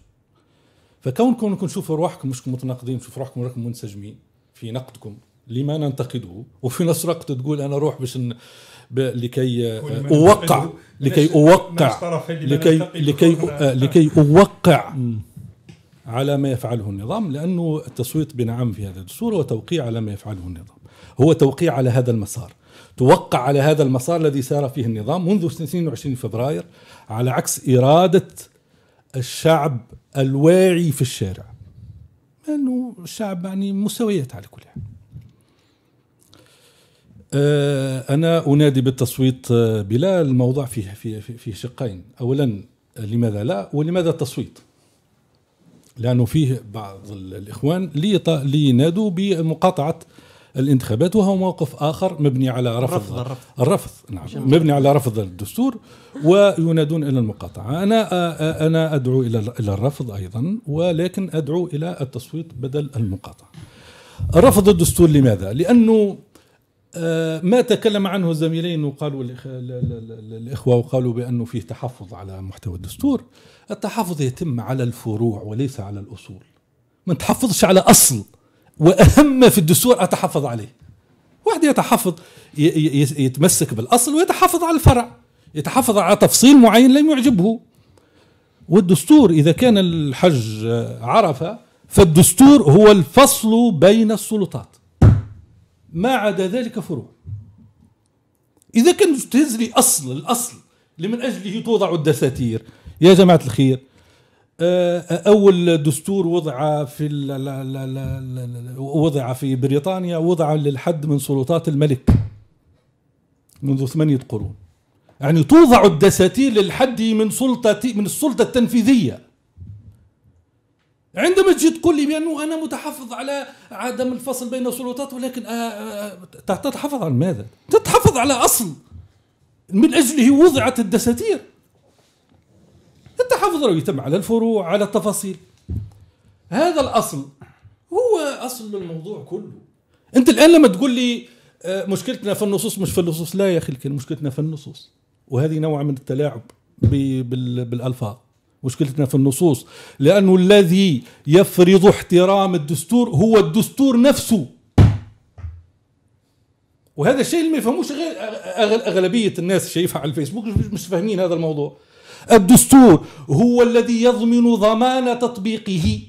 فكونكم انكم تشوفوا روحكم مش متناقضين تشوفوا روحكم راكم منسجمين في نقدكم لما ننتقده وفي نفس الوقت تقول انا روح باش ن... ب... لكي آه، اوقع لكي اوقع لكي لكي آه، لكي اوقع على ما يفعله النظام لأنه التصويت بنعم في هذا الدستور هو توقيع على ما يفعله النظام هو توقيع على هذا المسار توقع على هذا المسار الذي سار فيه النظام منذ 22 فبراير على عكس إرادة الشعب الواعي في الشارع لأنه الشعب يعني مستويات على كل حال آه، أنا أنادي بالتصويت آه، بلا الموضوع فيه فيه, فيه شقين أولا لماذا لا ولماذا التصويت لانه فيه بعض الاخوان لي لي بمقاطعه الانتخابات وهو موقف اخر مبني على رفض الرفض, الرفض, الرفض نعم مبني على رفض الدستور وينادون الى المقاطعه انا انا ادعو الى الى الرفض ايضا ولكن ادعو الى التصويت بدل المقاطعه رفض الدستور لماذا لانه آه، ما تكلم عنه الزميلين وقالوا الإخوة وقالوا بأنه فيه تحفظ على محتوى الدستور التحفظ يتم على الفروع وليس على الأصول ما تحفظش على أصل وأهم ما في الدستور أتحفظ عليه واحد يتحفظ يتمسك بالأصل ويتحفظ على الفرع يتحفظ على تفصيل معين لم يعجبه والدستور إذا كان الحج عرفة فالدستور هو الفصل بين السلطات ما عدا ذلك فروع إذا كان تهز لي أصل الأصل اللي من أجله توضع الدساتير يا جماعة الخير آه، أول دستور وضع في لا لا لا لا وضع في بريطانيا وضع للحد من سلطات الملك منذ ثمانية قرون يعني توضع الدساتير للحد من سلطة من السلطة التنفيذية عندما تجي تقول لي بانه انا متحفظ على عدم الفصل بين السلطات ولكن آه، آه، تتحفظ على ماذا؟ تتحفظ على اصل من اجله وضعت الدساتير. التحفظ لو يتم على الفروع على التفاصيل. هذا الاصل هو اصل الموضوع كله. انت الان لما تقول لي آه، مشكلتنا في النصوص مش في النصوص لا يا اخي مشكلتنا في النصوص وهذه نوع من التلاعب بالالفاظ مشكلتنا في النصوص لأنه الذي يفرض احترام الدستور هو الدستور نفسه وهذا الشيء اللي ما يفهموش غير أغلبية الناس شايفها على الفيسبوك مش فاهمين هذا الموضوع الدستور هو الذي يضمن ضمان تطبيقه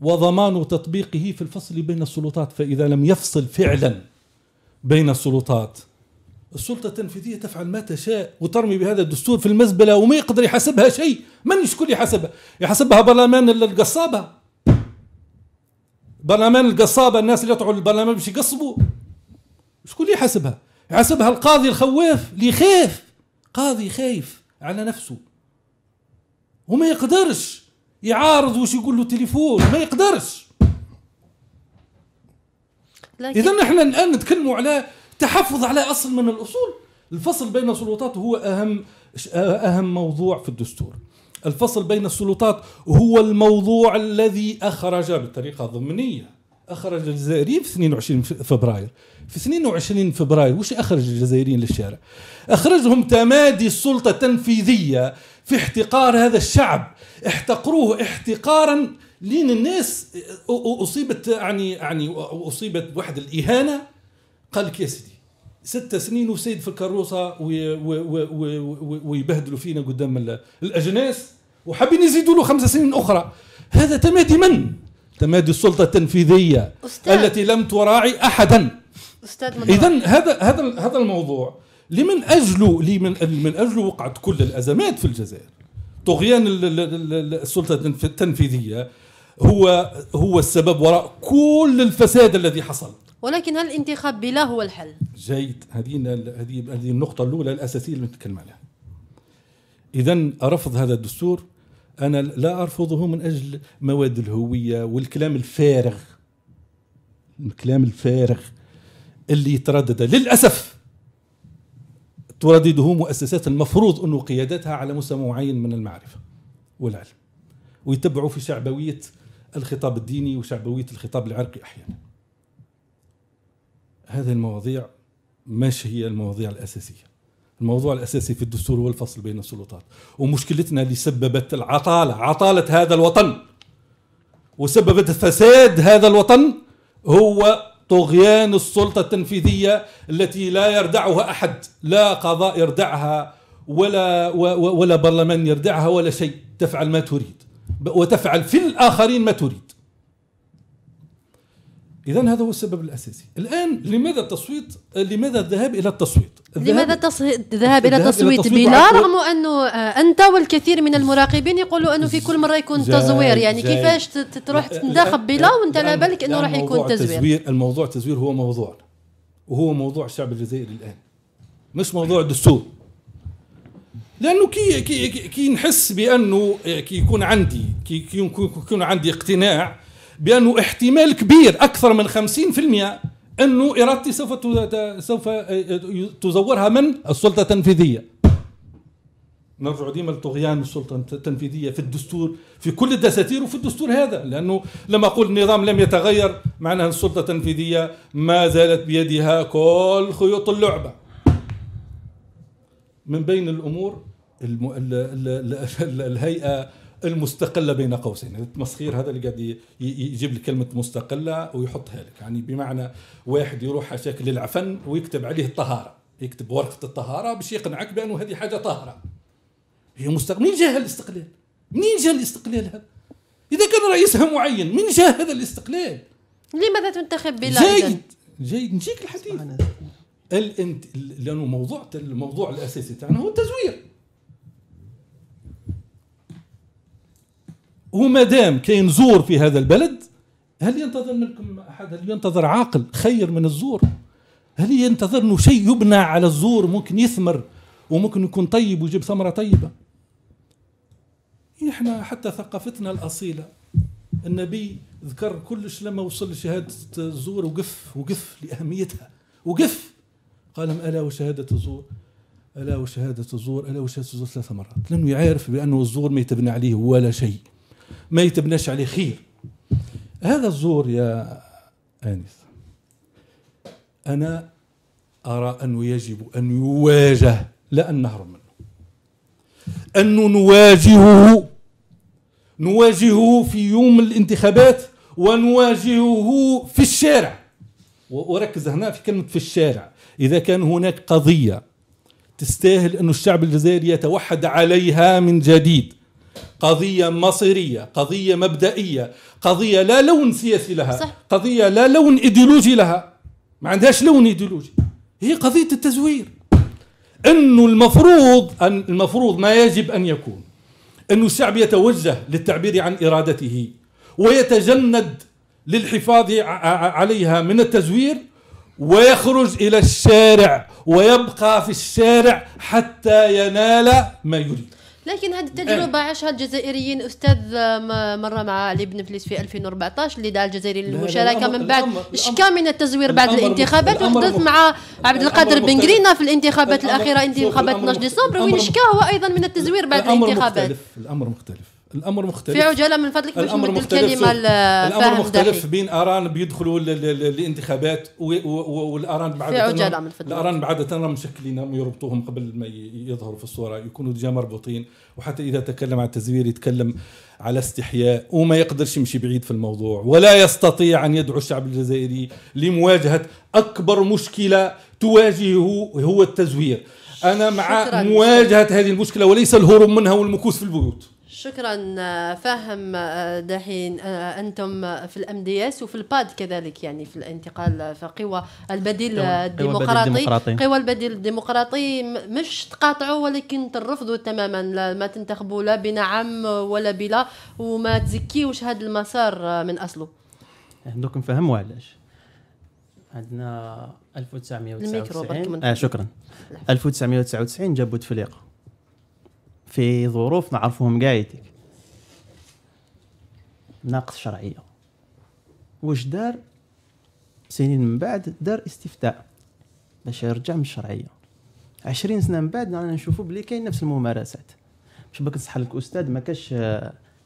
وضمان تطبيقه في الفصل بين السلطات فإذا لم يفصل فعلا بين السلطات السلطة التنفيذية تفعل ما تشاء وترمي بهذا الدستور في المزبلة وما يقدر يحاسبها شيء من شكون يحاسبها يحاسبها برلمان القصابة برلمان القصابة الناس اللي يطلعوا للبرلمان باش يقصبوا شكون اللي يحاسبها يحاسبها القاضي الخواف اللي خايف قاضي خايف على نفسه وما يقدرش يعارض واش يقول له تليفون ما يقدرش اذا احنا الان نتكلموا على تحفظ على اصل من الاصول الفصل بين السلطات هو اهم اهم موضوع في الدستور الفصل بين السلطات هو الموضوع الذي اخرج بطريقه ضمنيه اخرج الجزائريين في 22 فبراير في 22 فبراير وش اخرج الجزائريين للشارع اخرجهم تمادي السلطه التنفيذيه في احتقار هذا الشعب احتقروه احتقارا لين الناس اصيبت يعني يعني اصيبت بواحد الاهانه قال لك يا سيدي ست سنين وسيد في الكاروسه ويبهدلوا فينا قدام الاجناس وحابين يزيدوا له خمس سنين اخرى هذا تمادي من؟ تمادي السلطه التنفيذيه أستاذ. التي لم تراعي احدا استاذ اذا هذا هذا هذا الموضوع لمن اجله لمن من اجله وقعت كل الازمات في الجزائر طغيان السلطه التنفيذيه هو هو السبب وراء كل الفساد الذي حصل ولكن هل الانتخاب بلا هو الحل؟ جيد هذه هذه هذه النقطة الأولى الأساسية اللي نتكلم عليها. إذا رفض هذا الدستور أنا لا أرفضه من أجل مواد الهوية والكلام الفارغ الكلام الفارغ اللي يتردد للأسف تردده مؤسسات المفروض أنه قيادتها على مستوى معين من المعرفة والعلم ويتبعوا في شعبوية الخطاب الديني وشعبوية الخطاب العرقي أحيانا هذه المواضيع مش هي المواضيع الأساسية الموضوع الأساسي في الدستور هو الفصل بين السلطات ومشكلتنا اللي سببت العطالة عطالة هذا الوطن وسببت فساد هذا الوطن هو طغيان السلطة التنفيذية التي لا يردعها أحد لا قضاء يردعها ولا ولا برلمان يردعها ولا شيء تفعل ما تريد وتفعل في الآخرين ما تريد اذا هذا هو السبب الاساسي الان لماذا التصويت لماذا الذهاب الى التصويت لماذا الذهاب الى التصويت بلا رغم انه انت والكثير من المراقبين يقولوا انه في كل مره يكون تزوير يعني كيفاش تروح تنتخب بلا وانت لا بالك انه راح يكون تزوير الموضوع التزوير هو موضوع وهو موضوع الشعب الجزائري الان مش موضوع الدستور لانه كي كي كي نحس بانه كي يكون عندي كي يكون عندي اقتناع بانه احتمال كبير اكثر من 50% انه ارادتي سوف سوف آه، آه، تزورها من السلطه التنفيذيه نرجع ديما لطغيان السلطه التنفيذيه في الدستور في كل الدساتير وفي الدستور هذا لانه لما اقول النظام لم يتغير معناها السلطه التنفيذيه ما زالت بيدها كل خيوط اللعبه من بين الامور الهيئه المستقله بين قوسين التمسخير هذا اللي قاعد يجيب لك كلمه مستقله ويحطها لك يعني بمعنى واحد يروح على شكل العفن ويكتب عليه الطهاره يكتب ورقه الطهاره باش يقنعك بانه هذه حاجه طاهره هي مستقل منين جاء الاستقلال؟ منين جاء الاستقلال هذا؟ اذا كان رئيسها معين من جاء هذا الاستقلال؟ لماذا تنتخب بلا جيد جيد نجيك الحديث الانت... لانه موضوع الموضوع الاساسي تاعنا هو التزوير وما دام كاين زور في هذا البلد هل ينتظر منكم احد هل ينتظر عاقل خير من الزور هل ينتظر انه شيء يبنى على الزور ممكن يثمر وممكن يكون طيب ويجيب ثمره طيبه احنا حتى ثقافتنا الاصيله النبي ذكر كلش لما وصل لشهاده الزور وقف وقف لاهميتها وقف قال الا وشهاده الزور الا وشهاده الزور الا وشهاده الزور ثلاث مرات لانه يعرف بانه الزور ما يتبنى عليه ولا شيء ما يتبناش عليه خير هذا الزور يا انس انا ارى انه يجب ان يواجه لا ان نهرب منه أن نواجهه نواجهه في يوم الانتخابات ونواجهه في الشارع وركز هنا في كلمة في الشارع إذا كان هناك قضية تستاهل أن الشعب الجزائري يتوحد عليها من جديد قضية مصيرية قضية مبدئية قضية لا لون سياسي لها صح. قضية لا لون إيديولوجي لها ما عندهاش لون إيديولوجي هي قضية التزوير أنه المفروض أن المفروض ما يجب أن يكون أن الشعب يتوجه للتعبير عن إرادته ويتجند للحفاظ عليها من التزوير ويخرج إلى الشارع ويبقى في الشارع حتى ينال ما يريد لكن هذه إيه. التجربه عاشها الجزائريين استاذ آه، مره مع علي بن فليس في 2014 اللي دعا الجزائري للمشاركه من بعد شكا من التزوير بعد الانتخابات وحدث مع عبد القادر بن قرينا في الانتخابات الاخيره انتخابات 12 ديسمبر وين شكا هو ايضا من التزوير بعد الانتخابات الامر مختلف الامر مختلف الامر مختلف في عجاله من فضلك باش الامر مختلف الامر مختلف بين ارانب بيدخلوا للانتخابات والارانب بعد في عجاله من فضلك الارانب عاده راهم مشكلينهم يربطوهم قبل ما يظهروا في الصوره يكونوا ديجا مربوطين وحتى اذا تكلم عن التزوير يتكلم على استحياء وما يقدرش يمشي بعيد في الموضوع ولا يستطيع ان يدعو الشعب الجزائري لمواجهه اكبر مشكله تواجهه هو التزوير انا مع مواجهه هذه المشكله وليس الهروب منها والمكوث في البيوت شكرا فاهم دحين انتم في الام دي اس وفي الباد كذلك يعني في الانتقال في قوى البديل الديمقراطي قوى البديل الديمقراطي مش تقاطعوا ولكن ترفضوا تماما ما تنتخبوا لا بنعم ولا بلا وما تزكيوش هذا المسار من اصله دوك نفهموا علاش عندنا 1999 آه شكرا 1999 جابوا تفليقه في ظروف نعرفوهم قايتك ناقص شرعيه واش دار سنين من بعد دار استفتاء باش يرجع من الشرعيه عشرين سنه من بعد رانا نشوفوا بلي كاين نفس الممارسات باش باك نصح لك استاذ ما كاش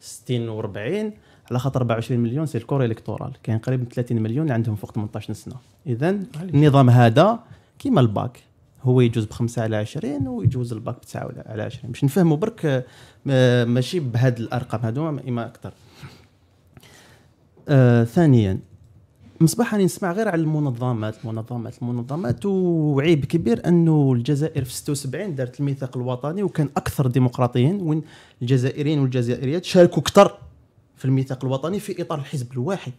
60 وربعين على خاطر 24 مليون سي الكور الكتورال كاين قريب من 30 مليون اللي عندهم فوق 18 سنه اذا النظام هذا كيما الباك هو يجوز بخمسة على عشرين ويجوز الباك بتسعة على عشرين باش نفهموا برك آه، ماشي بهاد الارقام هادو اما اكثر آه ثانيا مصباح راني نسمع غير على المنظمات المنظمات المنظمات وعيب كبير انه الجزائر في 76 دارت الميثاق الوطني وكان اكثر ديمقراطيين وين الجزائريين والجزائريات شاركوا اكثر في الميثاق الوطني في اطار الحزب الواحد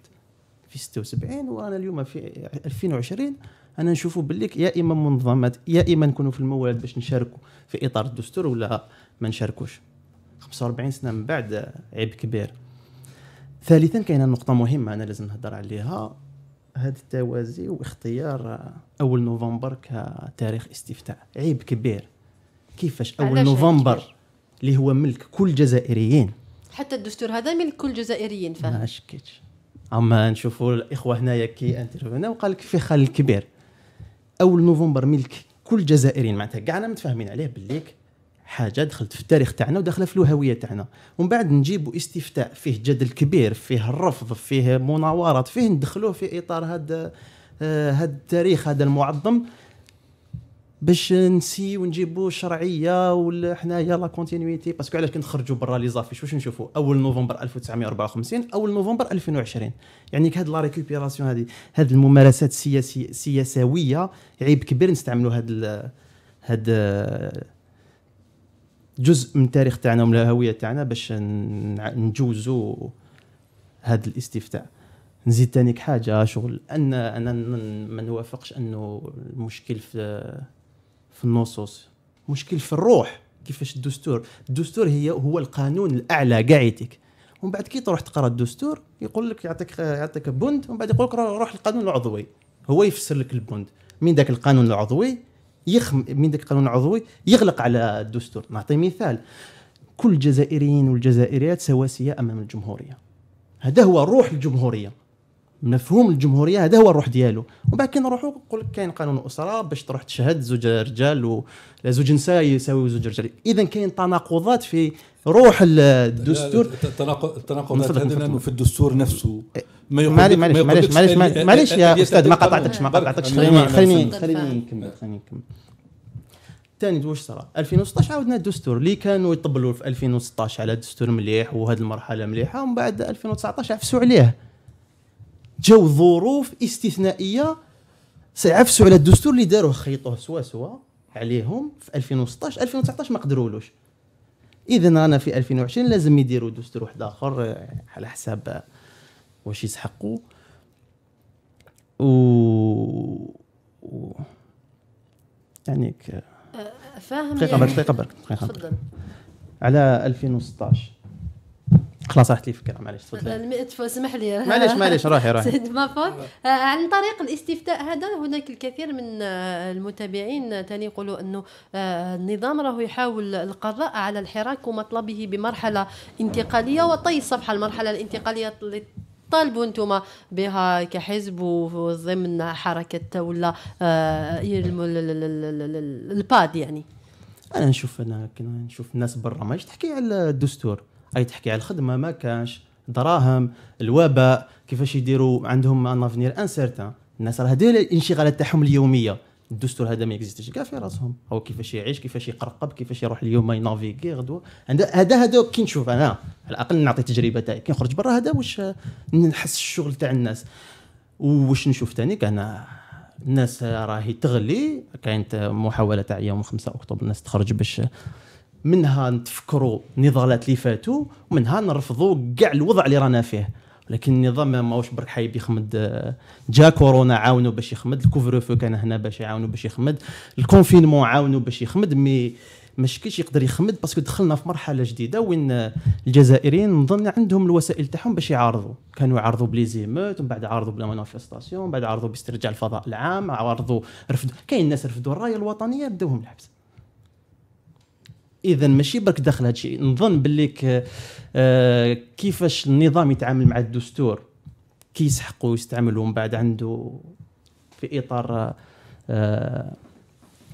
في 76 وانا اليوم في 2020 انا نشوفوا بالليك يا اما منظمات يا اما نكونوا في الموالد باش نشاركوا في اطار الدستور ولا ما نشاركوش 45 سنه من بعد عيب كبير ثالثا كاينه نقطه مهمه انا لازم نهضر عليها هذا التوازي واختيار اول نوفمبر كتاريخ استفتاء عيب كبير كيفاش اول نوفمبر اللي هو ملك كل الجزائريين حتى الدستور هذا ملك كل الجزائريين فاهم ما شكيتش اما نشوفوا الاخوه هنايا كي انترفيونا وقال لك في خال الكبير اول نوفمبر ملك كل الجزائريين معناتها كاعنا متفاهمين عليه بالليك حاجه دخلت في التاريخ تاعنا وداخله في الهويه تاعنا ومن بعد نجيبوا استفتاء فيه جدل كبير فيه الرفض فيه مناورات فيه ندخلوه في اطار هذا آه، هذا التاريخ هذا المعظم باش نسي ونجيبو شرعيه ولا حنايا لا كونتينيتي باسكو علاش كنخرجوا برا لي زافيش واش نشوفوا اول نوفمبر 1954 اول نوفمبر 2020 يعني هاد لا ريكوبيراسيون هادي هاد الممارسات السياسيه السياسويه عيب كبير نستعملوا هاد ال هاد جزء من التاريخ تاعنا ومن الهويه تاعنا باش نجوزوا هاد الاستفتاء نزيد تانيك حاجه شغل ان انا ما نوافقش انه المشكل في في النصوص مشكل في الروح كيفاش الدستور الدستور هي هو القانون الاعلى كاع يتيك ومن بعد كي تروح تقرا الدستور يقول لك يعطيك يعطيك بند ومن بعد يقول لك روح للقانون العضوي هو يفسر لك البند من ذاك القانون العضوي يخم من ذاك القانون العضوي يغلق على الدستور نعطي مثال كل الجزائريين والجزائريات سواسيه امام الجمهوريه هذا هو روح الجمهوريه مفهوم الجمهوريه هذا هو الروح ديالو ومن بعد كي نروحوا نقول لك كاين قانون الاسره باش تروح تشهد زوج رجال ولا زوج نساء يساوي زوج رجال اذا كاين تناقضات في روح الدستور التناقضات هذا في الدستور نفسه ما يقول معليش معليش معليش معليش يا استاذ ما قطعتكش ما قطعتكش خليني خليني خليني نكمل خليني نكمل ثاني واش صرا 2016 عاودنا الدستور اللي كانوا يطبلوا في 2016 على دستور مليح وهذه المرحله مليحه ومن بعد 2019 عفسوا عليه جاو ظروف استثنائيه سيعفسوا على الدستور اللي داروه خيطوه سوا سوا عليهم في 2016 2019 ما قدرولوش اذا رانا في 2020 لازم يديروا دستور واحد اخر على حساب واش يسحقوا و... و... يعني ك... أه، فاهم يعني. دقيقه برك دقيقه برك على 2016 خلاص راحت لي فكره معليش تفضل اسمح لي معليش معليش روحي روحي [laughs] سيد مافون آه، عن طريق الاستفتاء هذا هناك الكثير من آه، المتابعين تاني يقولوا انه آه، النظام راه يحاول القضاء على الحراك ومطلبه بمرحله انتقاليه وطي الصفحه المرحله الانتقاليه اللي تطالبوا انتم بها كحزب وضمن حركه ولا إيه الباد يعني انا نشوف انا نشوف الناس برا ماهيش تحكي على الدستور اي تحكي على الخدمه ما كانش دراهم الوباء كيفاش يديروا عندهم ان افنير انسيرتان الناس راه هذه الانشغالات تاعهم اليوميه الدستور هذا ما يكزيستيش كاع في راسهم هو كيفاش يعيش كيفاش يقرقب كيفاش يروح اليوم ينافيكي غدوه هذا هذا كي نشوف انا على الاقل نعطي تجربه تاعي كي نخرج برا هذا واش نحس الشغل تاع الناس واش نشوف ثاني كان الناس راهي تغلي كانت محاوله تاع يوم 5 اكتوبر الناس تخرج باش منها نتفكروا النضالات اللي فاتوا ومنها نرفضوا كاع الوضع اللي رانا فيه لكن النظام ماهوش برك حايب يخمد آه، جا كورونا عاونوا باش يخمد الكوفر فو كان هنا باش يعاونوا باش يخمد الكونفينمون عاونوا باش يخمد مي ماشي كيش يقدر يخمد باسكو دخلنا في مرحله جديده وين آه، الجزائريين نظن عندهم الوسائل تاعهم باش يعارضوا كانوا يعارضوا بلي زيموت ومن بعد عارضوا بلا مانيفيستاسيون بعد عارضوا باسترجاع الفضاء العام عارضوا رفضوا كاين ناس رفضوا الرايه الوطنيه بدوهم الحبس اذا ماشي برك دخل هذا الشيء نظن باللي آه، كيفاش النظام يتعامل مع الدستور كيسحقوا ويستعملوا ومن بعد عنده في اطار آه،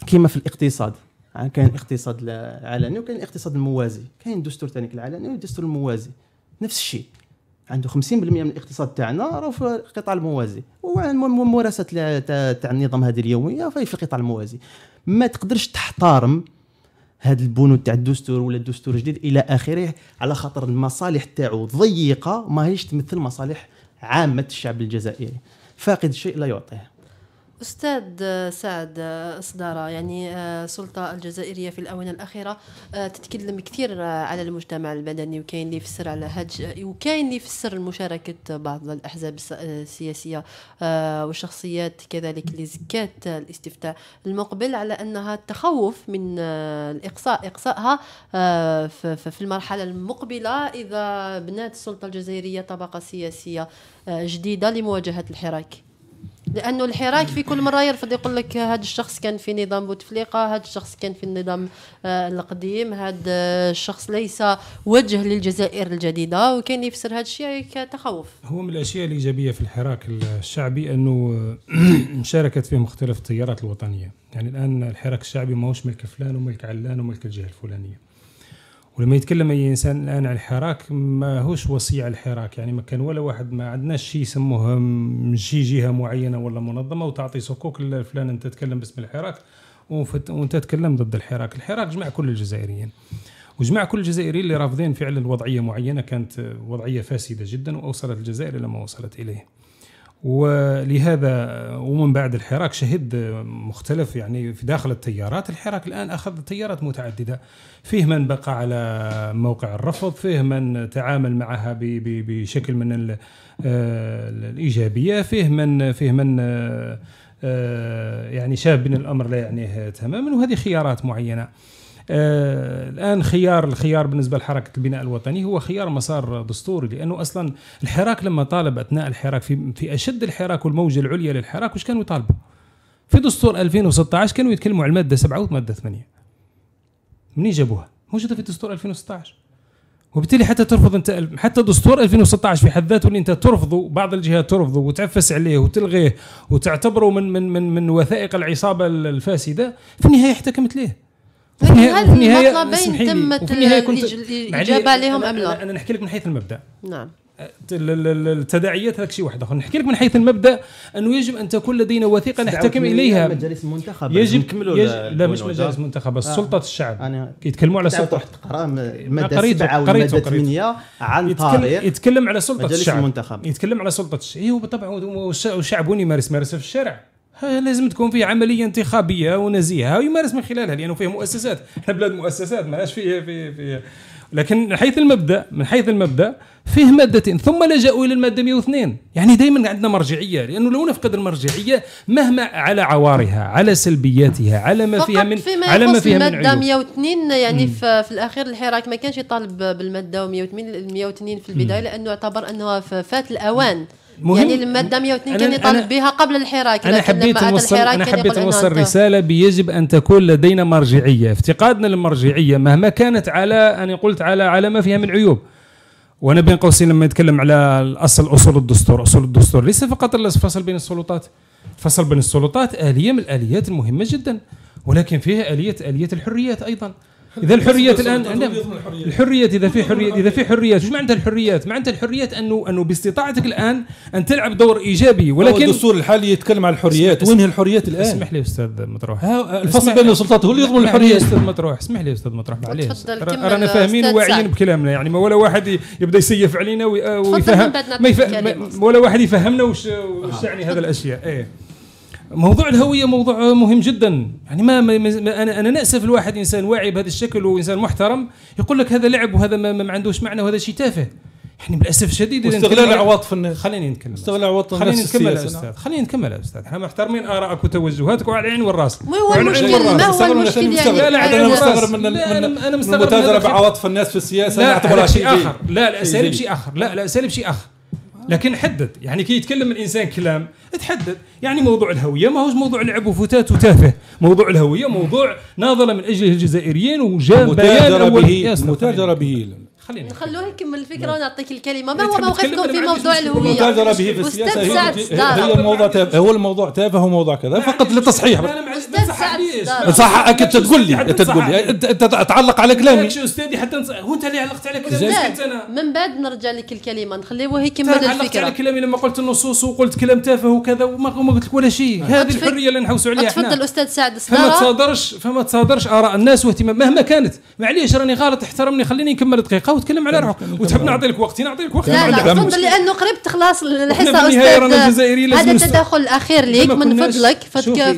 كيما في الاقتصاد كاين الاقتصاد العلني وكاين الاقتصاد الموازي كاين الدستور ثاني العلني والدستور الموازي نفس الشيء عنده 50% من الاقتصاد تاعنا راه في القطاع الموازي وممارسه تاع النظام هذه اليوميه في القطاع الموازي ما تقدرش تحترم هذا البنود تاع الدستور ولا الدستور الجديد الى اخره على خاطر المصالح تاعو ضيقه ماهيش تمثل مصالح عامه الشعب الجزائري فاقد الشيء لا يعطيه أستاذ سعد آه، صدارة يعني السلطة آه، الجزائرية في الآونة الأخيرة آه، تتكلم كثير على المجتمع المدني وكاين اللي يفسر على هج وكاين اللي يفسر مشاركة بعض الأحزاب السياسية والشخصيات كذلك اللي زكات الاستفتاء المقبل على أنها تخوف من الإقصاء إقصائها في المرحلة المقبلة إذا بنات السلطة الجزائرية طبقة سياسية جديدة لمواجهة الحراك لانه الحراك في كل مره يرفض يقول لك هذا الشخص كان في نظام بوتفليقه هذا الشخص كان في النظام آه القديم هذا آه، الشخص ليس وجه للجزائر الجديده وكان يفسر هذا الشيء كتخوف هو من الاشياء الايجابيه في الحراك الشعبي انه [clears throat] شاركت فيه مختلف التيارات الوطنيه يعني الان الحراك الشعبي ماهوش ملك فلان وملك علان وملك الجهه الفلانيه ولما يتكلم اي انسان الان على الحراك ما هوش وصي على الحراك يعني ما كان ولا واحد ما عندناش شيء يسموه شي جهه معينه ولا منظمه وتعطي صكوك لفلان انت تتكلم باسم الحراك وانت تتكلم ضد الحراك، الحراك جمع كل الجزائريين. وجمع كل الجزائريين اللي رافضين فعلا وضعيه معينه كانت وضعيه فاسده جدا واوصلت الجزائر الى ما وصلت اليه. ولهذا ومن بعد الحراك شهد مختلف يعني في داخل التيارات الحراك الآن أخذ تيارات متعددة فيه من بقى على موقع الرفض فيه من تعامل معها بشكل من آه، الإيجابية فيه من فيه من آه، آه، يعني شاب من الأمر لا يعنيه تماما وهذه خيارات معينة آه، الان خيار الخيار بالنسبه لحركه البناء الوطني هو خيار مسار دستوري لانه اصلا الحراك لما طالب اثناء الحراك في في اشد الحراك والموجه العليا للحراك وش كانوا يطالبوا؟ في دستور 2016 كانوا يتكلموا على الماده 7 والماده 8 منين جابوها؟ موجوده في دستور 2016 وبالتالي حتى ترفض انت حتى دستور 2016 في حد ذاته اللي انت ترفضه بعض الجهات ترفضه وتعفس عليه وتلغيه وتعتبره من من من من وثائق العصابه الفاسده في النهايه احتكمت ليه في النهايه النهاية تمت الاجابه عليهم ام لا؟ انا نحكي لك من حيث المبدا نعم أه، التداعيات هذاك شيء واحد اخر نحكي لك من حيث المبدا انه يجب ان تكون لدينا وثيقه نحتكم اليها مجالس المنتخب يجب, يج... لا مش مجالس منتخبه آه. سلطه الشعب أنا يتكلموا على سلطه تقرا الماده 7 ماده ثمانيه عن طريق يتكلم على سلطه الشعب يتكلم على سلطه الشعب إيه، هو بالطبع هو الشعب وين يمارس مارسه في الشارع لازم تكون فيه عمليه انتخابيه ونزيهه ويمارس من خلالها لانه فيه مؤسسات احنا بلاد مؤسسات ما فيه في في لكن من حيث المبدا من حيث المبدا فيه مادتين ثم لجأوا الى الماده 102 يعني دائما عندنا مرجعيه لانه لو نفقد المرجعيه مهما على عوارها على سلبياتها على ما فيها من فيما على ما فيها المادة من الماده 102 يعني مم. في, في الاخير الحراك ما كانش يطالب بالماده 102 102 في البدايه مم. لانه اعتبر انها فات الاوان مم. مهم يعني الماده 102 كان يطالب بها قبل الحراك انا حبيت نوصل انا يعني حبيت نوصل رساله بيجب ان تكون لدينا مرجعيه افتقادنا للمرجعيه مهما كانت على انا قلت على على ما فيها من عيوب وانا بين قوسين لما نتكلم على الاصل اصول الدستور اصول الدستور ليس فقط الفصل بين السلطات الفصل بين السلطات اليه من الاليات المهمه جدا ولكن فيها اليه اليه الحريات ايضا [laughs] اذا الحريات الان الحريات اذا في حريات اذا في حريات وش معناتها الحريات؟ معناتها الحريات انه انه باستطاعتك الان ان تلعب دور ايجابي ولكن الدستور الحالي يتكلم عن الحريات وين هي الحريات الان؟ اسمح لي استاذ مطروح الفصل بين السلطات هو اللي يضمن الحريات استاذ مطروح اسمح لي استاذ مطروح معليش رانا فاهمين وواعيين بكلامنا يعني ما ولا واحد يبدا يسيف علينا آه، ويفهم ما ولا واحد يفهمنا وش يعني هذا الاشياء ايه موضوع الهويه موضوع مهم جدا يعني ما, ما, ما انا انا ناسف الواحد انسان واعي بهذا الشكل وانسان محترم يقول لك هذا لعب وهذا ما, ما عندوش معنى وهذا شيء تافه يعني بالاسف الشديد استغلال عواطف الناس خليني نكمل استغلال عواطف خليني نكمل استاذ خليني نكمل استاذ احنا محترمين ارائك وتوجهاتك وعلى العين والراس ما هو المشكل ما هو المشكل يعني لا لا انا مستغرب من انا مستغرب من بعواطف الناس في السياسه لا اعتبرها شيء اخر لا الاساليب شيء اخر لا الاساليب شيء اخر لكن حدد يعني كي يتكلم الانسان كلام تحدد يعني موضوع الهويه ما هوش موضوع لعب وفتات وتافه موضوع الهويه موضوع ناضل من اجل الجزائريين وجاء بيان اول به متاجره به خلينا نخلوه يكمل الفكره نعم. ونعطيك الكلمه ما هو موقفكم في موضوع الهويه متاجره به في السياسه هي, هي هي الموضوع تافه هو الموضوع تافه وموضوع كذا فقط للتصحيح استاذ لا صح حقك انت تقول لي انت تقول لي انت تعلق على كلامي ماكش استاذي حتى انت اللي علقت على كلامي انا من بعد نرجع لك الكلمه نخليوه هي كما الفكره علقت على كلامي لما قلت النصوص وقلت كلام تافه وكذا وما قلت لك ولا شيء أه. هذه الحريه اللي نحوسوا عليها تفضل استاذ سعد فما تصادرش فما تصادرش اراء الناس واهتمام مهما كانت معليش راني غلط احترمني خليني نكمل دقيقه وتكلم على روحك وتحب نعطي لك وقتي نعطي لك وقتي لا لا تفضل لانه قريب تخلص الحصه استاذ هذا التدخل الاخير ليك من فضلك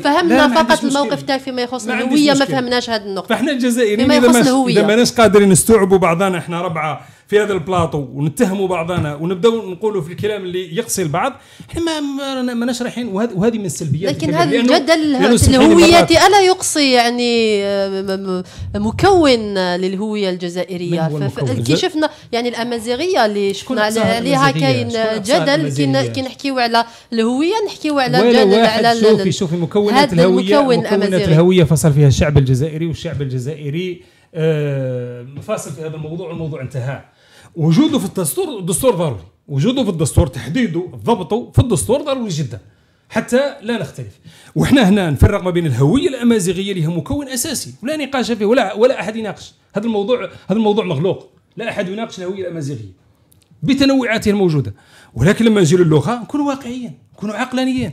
فهمنا فقط الموقف الاختلاف تاعي فيما يخص الهويه ما فهمناش هذه النقطه فاحنا الجزائريين فيما يخص الهويه ما قادرين نستوعبوا بعضنا احنا ربعه في هذا البلاطو ونتهموا بعضنا ونبداو نقولوا في الكلام اللي يقصي البعض احنا ما ماناش رايحين يعني، وهذه من السلبيات لكن هذا الجدل الهويه الا يقصي يعني آه، مكون للهويه الجزائريه كي شفنا يعني الامازيغيه اللي شفنا عليها كاين جدل كي نحكيو على الهويه نحكيو على الجدل على شوفي شوفي مكونات الهويه مكونات الهويه فصل فيها الشعب الجزائري والشعب الجزائري آه، فاصل في هذا الموضوع والموضوع انتهى وجوده في الدستور الدستور ضروري وجوده في الدستور تحديده ضبطه في الدستور ضروري جدا حتى لا نختلف وحنا هنا نفرق ما بين الهويه الامازيغيه اللي هي مكون اساسي ولا نقاش فيه ولا ولا احد يناقش هذا الموضوع هذا الموضوع مغلوق لا احد يناقش الهويه الامازيغيه بتنوعاتها الموجوده ولكن لما نجي للغه نكونوا واقعيين نكونوا عقلانيين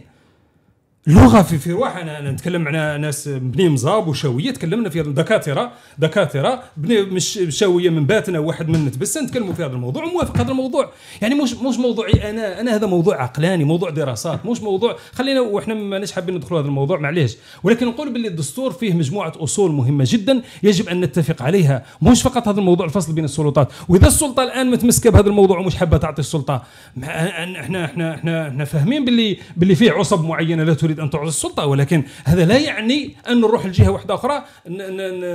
لغه في في روح انا انا نتكلم مع ناس بني مزاب وشاويه تكلمنا في هذا دكاتره دكاتره بني مش شاويه من باتنا وواحد من بس نتكلموا في هذا الموضوع وموافق هذا الموضوع يعني مش مش موضوعي انا انا هذا موضوع عقلاني موضوع دراسات مش موضوع خلينا وحنا ماناش حابين ندخلوا هذا الموضوع معليش ولكن نقول باللي الدستور فيه مجموعه اصول مهمه جدا يجب ان نتفق عليها مش فقط هذا الموضوع الفصل بين السلطات واذا السلطه الان متمسكه بهذا الموضوع ومش حابه تعطي السلطه احنا احنا احنا احنا فاهمين باللي باللي فيه عصب معينه لا تريد ان تعطي السلطه ولكن هذا لا يعني ان نروح لجهه واحده اخرى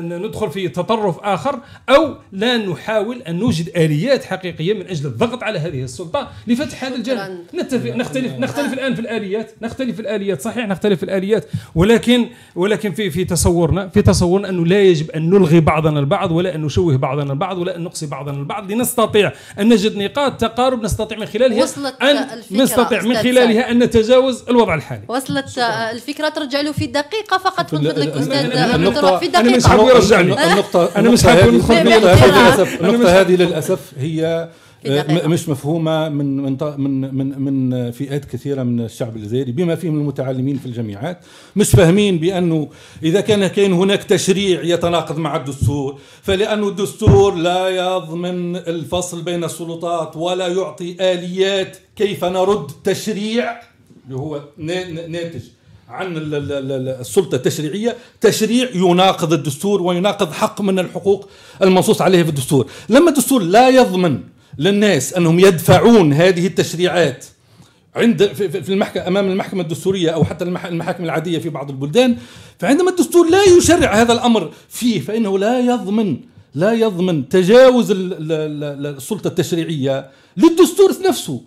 ندخل في تطرف اخر او لا نحاول ان نوجد اليات حقيقيه من اجل الضغط على هذه السلطه لفتح هذا الجانب نتفق نختلف نختلف آه. الان في الاليات نختلف في الاليات صحيح نختلف في الاليات ولكن ولكن في في تصورنا في تصورنا انه لا يجب ان نلغي بعضنا البعض ولا ان نشوه بعضنا البعض ولا ان نقصي بعضنا البعض لنستطيع ان نجد نقاط تقارب نستطيع من خلالها وصلت ان نستطيع من خلالها ان نتجاوز الوضع الحالي وصلت فقط الفكره ترجع له في دقيقه فقط من فضلك استاذ عبد الرحمن في دقيقه انا مش حاب يرجع [laughs] النقطه انا مش حاب ندخل النقطه هذه للاسف هي آه، مش مفهومه من من من من فئات كثيره من الشعب الجزائري بما فيهم المتعلمين في الجامعات مش فاهمين بانه اذا كان كاين هناك تشريع يتناقض مع الدستور فلانه الدستور لا يضمن الفصل بين السلطات ولا يعطي اليات كيف نرد تشريع اللي هو ناتج عن السلطه التشريعيه تشريع يناقض الدستور ويناقض حق من الحقوق المنصوص عليه في الدستور لما الدستور لا يضمن للناس انهم يدفعون هذه التشريعات عند في المحكمة أمام المحكمة الدستورية أو حتى المحاكم العادية في بعض البلدان فعندما الدستور لا يشرع هذا الأمر فيه فإنه لا يضمن لا يضمن تجاوز السلطة التشريعية للدستور نفسه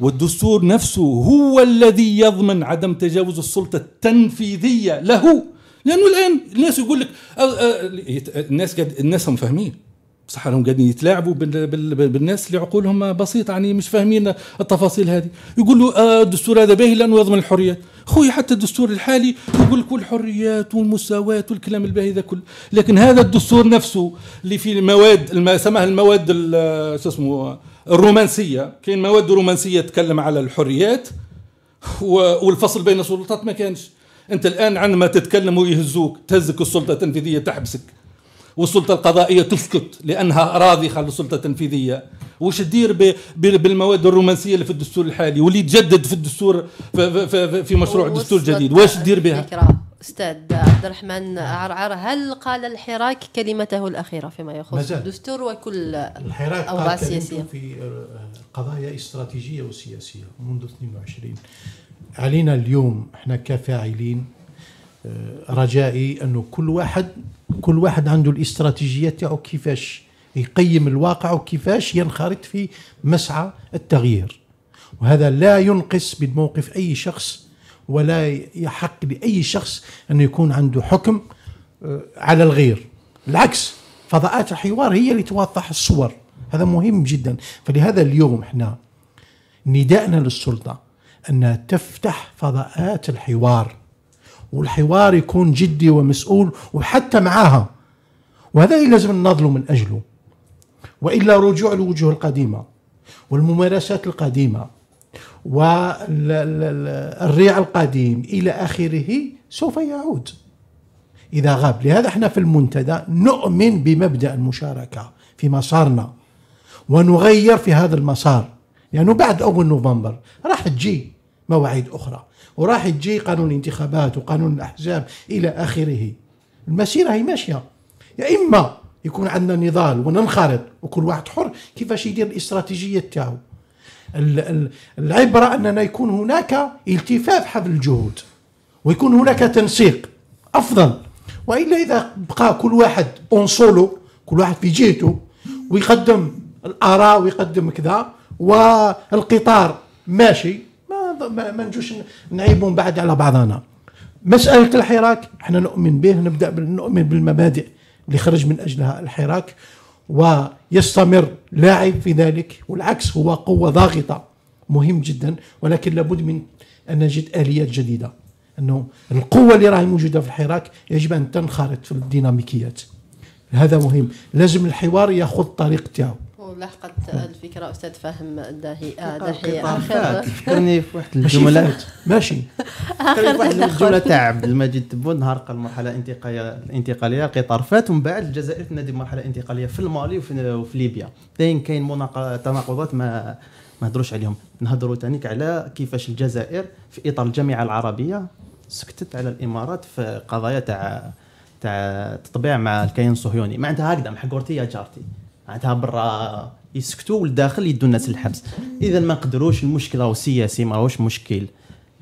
والدستور نفسه هو الذي يضمن عدم تجاوز السلطة التنفيذية له لأنه الآن الناس يقول لك الناس قد الناس هم فاهمين بصح لهم قاعدين يتلاعبوا بالناس اللي عقولهم بسيطه يعني مش فاهمين التفاصيل هذه يقولوا آه الدستور هذا باهي لانه يضمن الحريات خويا حتى الدستور الحالي يقول لك الحريات والمساواه والكلام الباهي ذا كله لكن هذا الدستور نفسه اللي فيه المواد ما سماه المواد شو اسمه الرومانسيه كاين مواد رومانسيه تتكلم على الحريات والفصل بين السلطات ما كانش انت الان عندما تتكلم ويهزوك تهزك السلطه التنفيذيه تحبسك والسلطه القضائيه تسكت لانها راضخه للسلطه التنفيذيه وش تدير بالمواد الرومانسيه اللي في الدستور الحالي واللي تجدد في الدستور في, في, في مشروع دستور جديد واش تدير بها استاذ عبد الرحمن عرعر هل قال الحراك كلمته الاخيره فيما يخص الدستور وكل الحراك قال سياسية. في آه، قضايا استراتيجيه وسياسيه منذ 22 علينا اليوم احنا كفاعلين آه، رجائي انه كل واحد كل واحد عنده الاستراتيجيه تاعو كيفاش يقيم الواقع وكيفاش ينخرط في مسعى التغيير وهذا لا ينقص من موقف اي شخص ولا يحق لاي شخص انه يكون عنده حكم آه، على الغير العكس فضاءات الحوار هي اللي توضح الصور هذا مهم جدا فلهذا اليوم احنا ندائنا للسلطه انها تفتح فضاءات الحوار والحوار يكون جدي ومسؤول وحتى معاها وهذا اللي لازم نناضلوا من اجله والا رجوع الوجوه القديمه والممارسات القديمه والريع القديم إلى آخره سوف يعود إذا غاب لهذا احنا في المنتدى نؤمن بمبدأ المشاركة في مسارنا ونغير في هذا المسار لأنه يعني بعد أول نوفمبر راح تجي مواعيد أخرى وراح تجي قانون الانتخابات وقانون الأحزاب إلى آخره المسيرة هي ماشية يا إما يكون عندنا نضال وننخرط وكل واحد حر كيفاش يدير الاستراتيجية تاعو العبرة أننا يكون هناك التفاف حول الجهود ويكون هناك تنسيق أفضل وإلا إذا بقى كل واحد اون كل واحد في جهته ويقدم الآراء ويقدم كذا والقطار ماشي ما ما, نجوش نعيبهم بعد على بعضنا مسألة الحراك احنا نؤمن به نبدأ نؤمن بالمبادئ اللي خرج من أجلها الحراك ويستمر لاعب في ذلك والعكس هو قوة ضاغطة مهم جدا ولكن لابد من أن نجد آليات جديدة أنه القوة اللي راهي موجودة في الحراك يجب أن تنخرط في الديناميكيات هذا مهم لازم الحوار ياخذ الطريق تاعه ولحقت الفكره استاذ فهم الداهي آه، الداهي اخر فكرني في واحد الجمله ماشي اخر واحد الجمله تاع عبد المجيد تبون نهار قال المرحله الانتقاليه الانتقاليه القطار فات ومن بعد الجزائر تنادي مرحله انتقاليه في المالي وفي, في ليبيا كاين كاين تناقضات ما ما هضروش عليهم نهضروا تانيك على كيفاش الجزائر في اطار الجامعه العربيه سكتت على الامارات في قضايا تاع تاع تطبيع مع الكيان الصهيوني ما عندها هكذا محقورتي يا جارتي معناتها برا يسكتوا والداخل يدوا الناس للحبس اذا ما قدروش المشكل راهو سياسي راهوش مشكل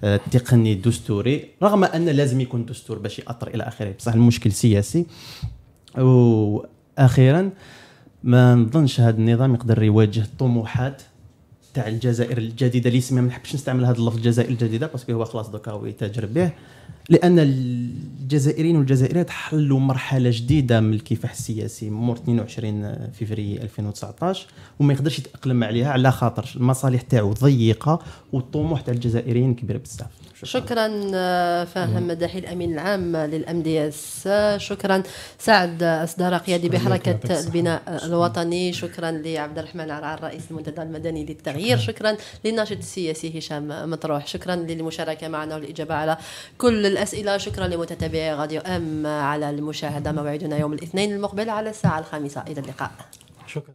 آه، تقني دستوري رغم ان لازم يكون دستور باش ياثر الى اخره بصح المشكل سياسي واخيرا ما نظنش هذا النظام يقدر يواجه الطموحات تاع الجزائر الجديده اللي اسمها ما نحبش نستعمل هذا اللفظ الجزائر الجديده باسكو هو خلاص دوكا هو يتاجر به لان الجزائريين والجزائريات حلوا مرحله جديده من الكفاح السياسي مور 22 فيفري 2019 وما يقدرش يتاقلم عليها على خاطر المصالح تاعو ضيقه والطموح تاع الجزائريين كبير بزاف شكرا, آه، فهم فاهم مداحي الامين العام للام دي اس شكرا سعد آه، اصدار قيادي بحركه البناء آه، الوطني شكرا لعبد الرحمن عرعر رئيس المنتدى المدني للتغيير شكرا للناشط السياسي هشام مطروح شكرا للمشاركه معنا والاجابه على كل الاسئله شكرا لمتتبعي راديو ام على المشاهده موعدنا يوم الاثنين المقبل على الساعه الخامسه الى اللقاء شكرا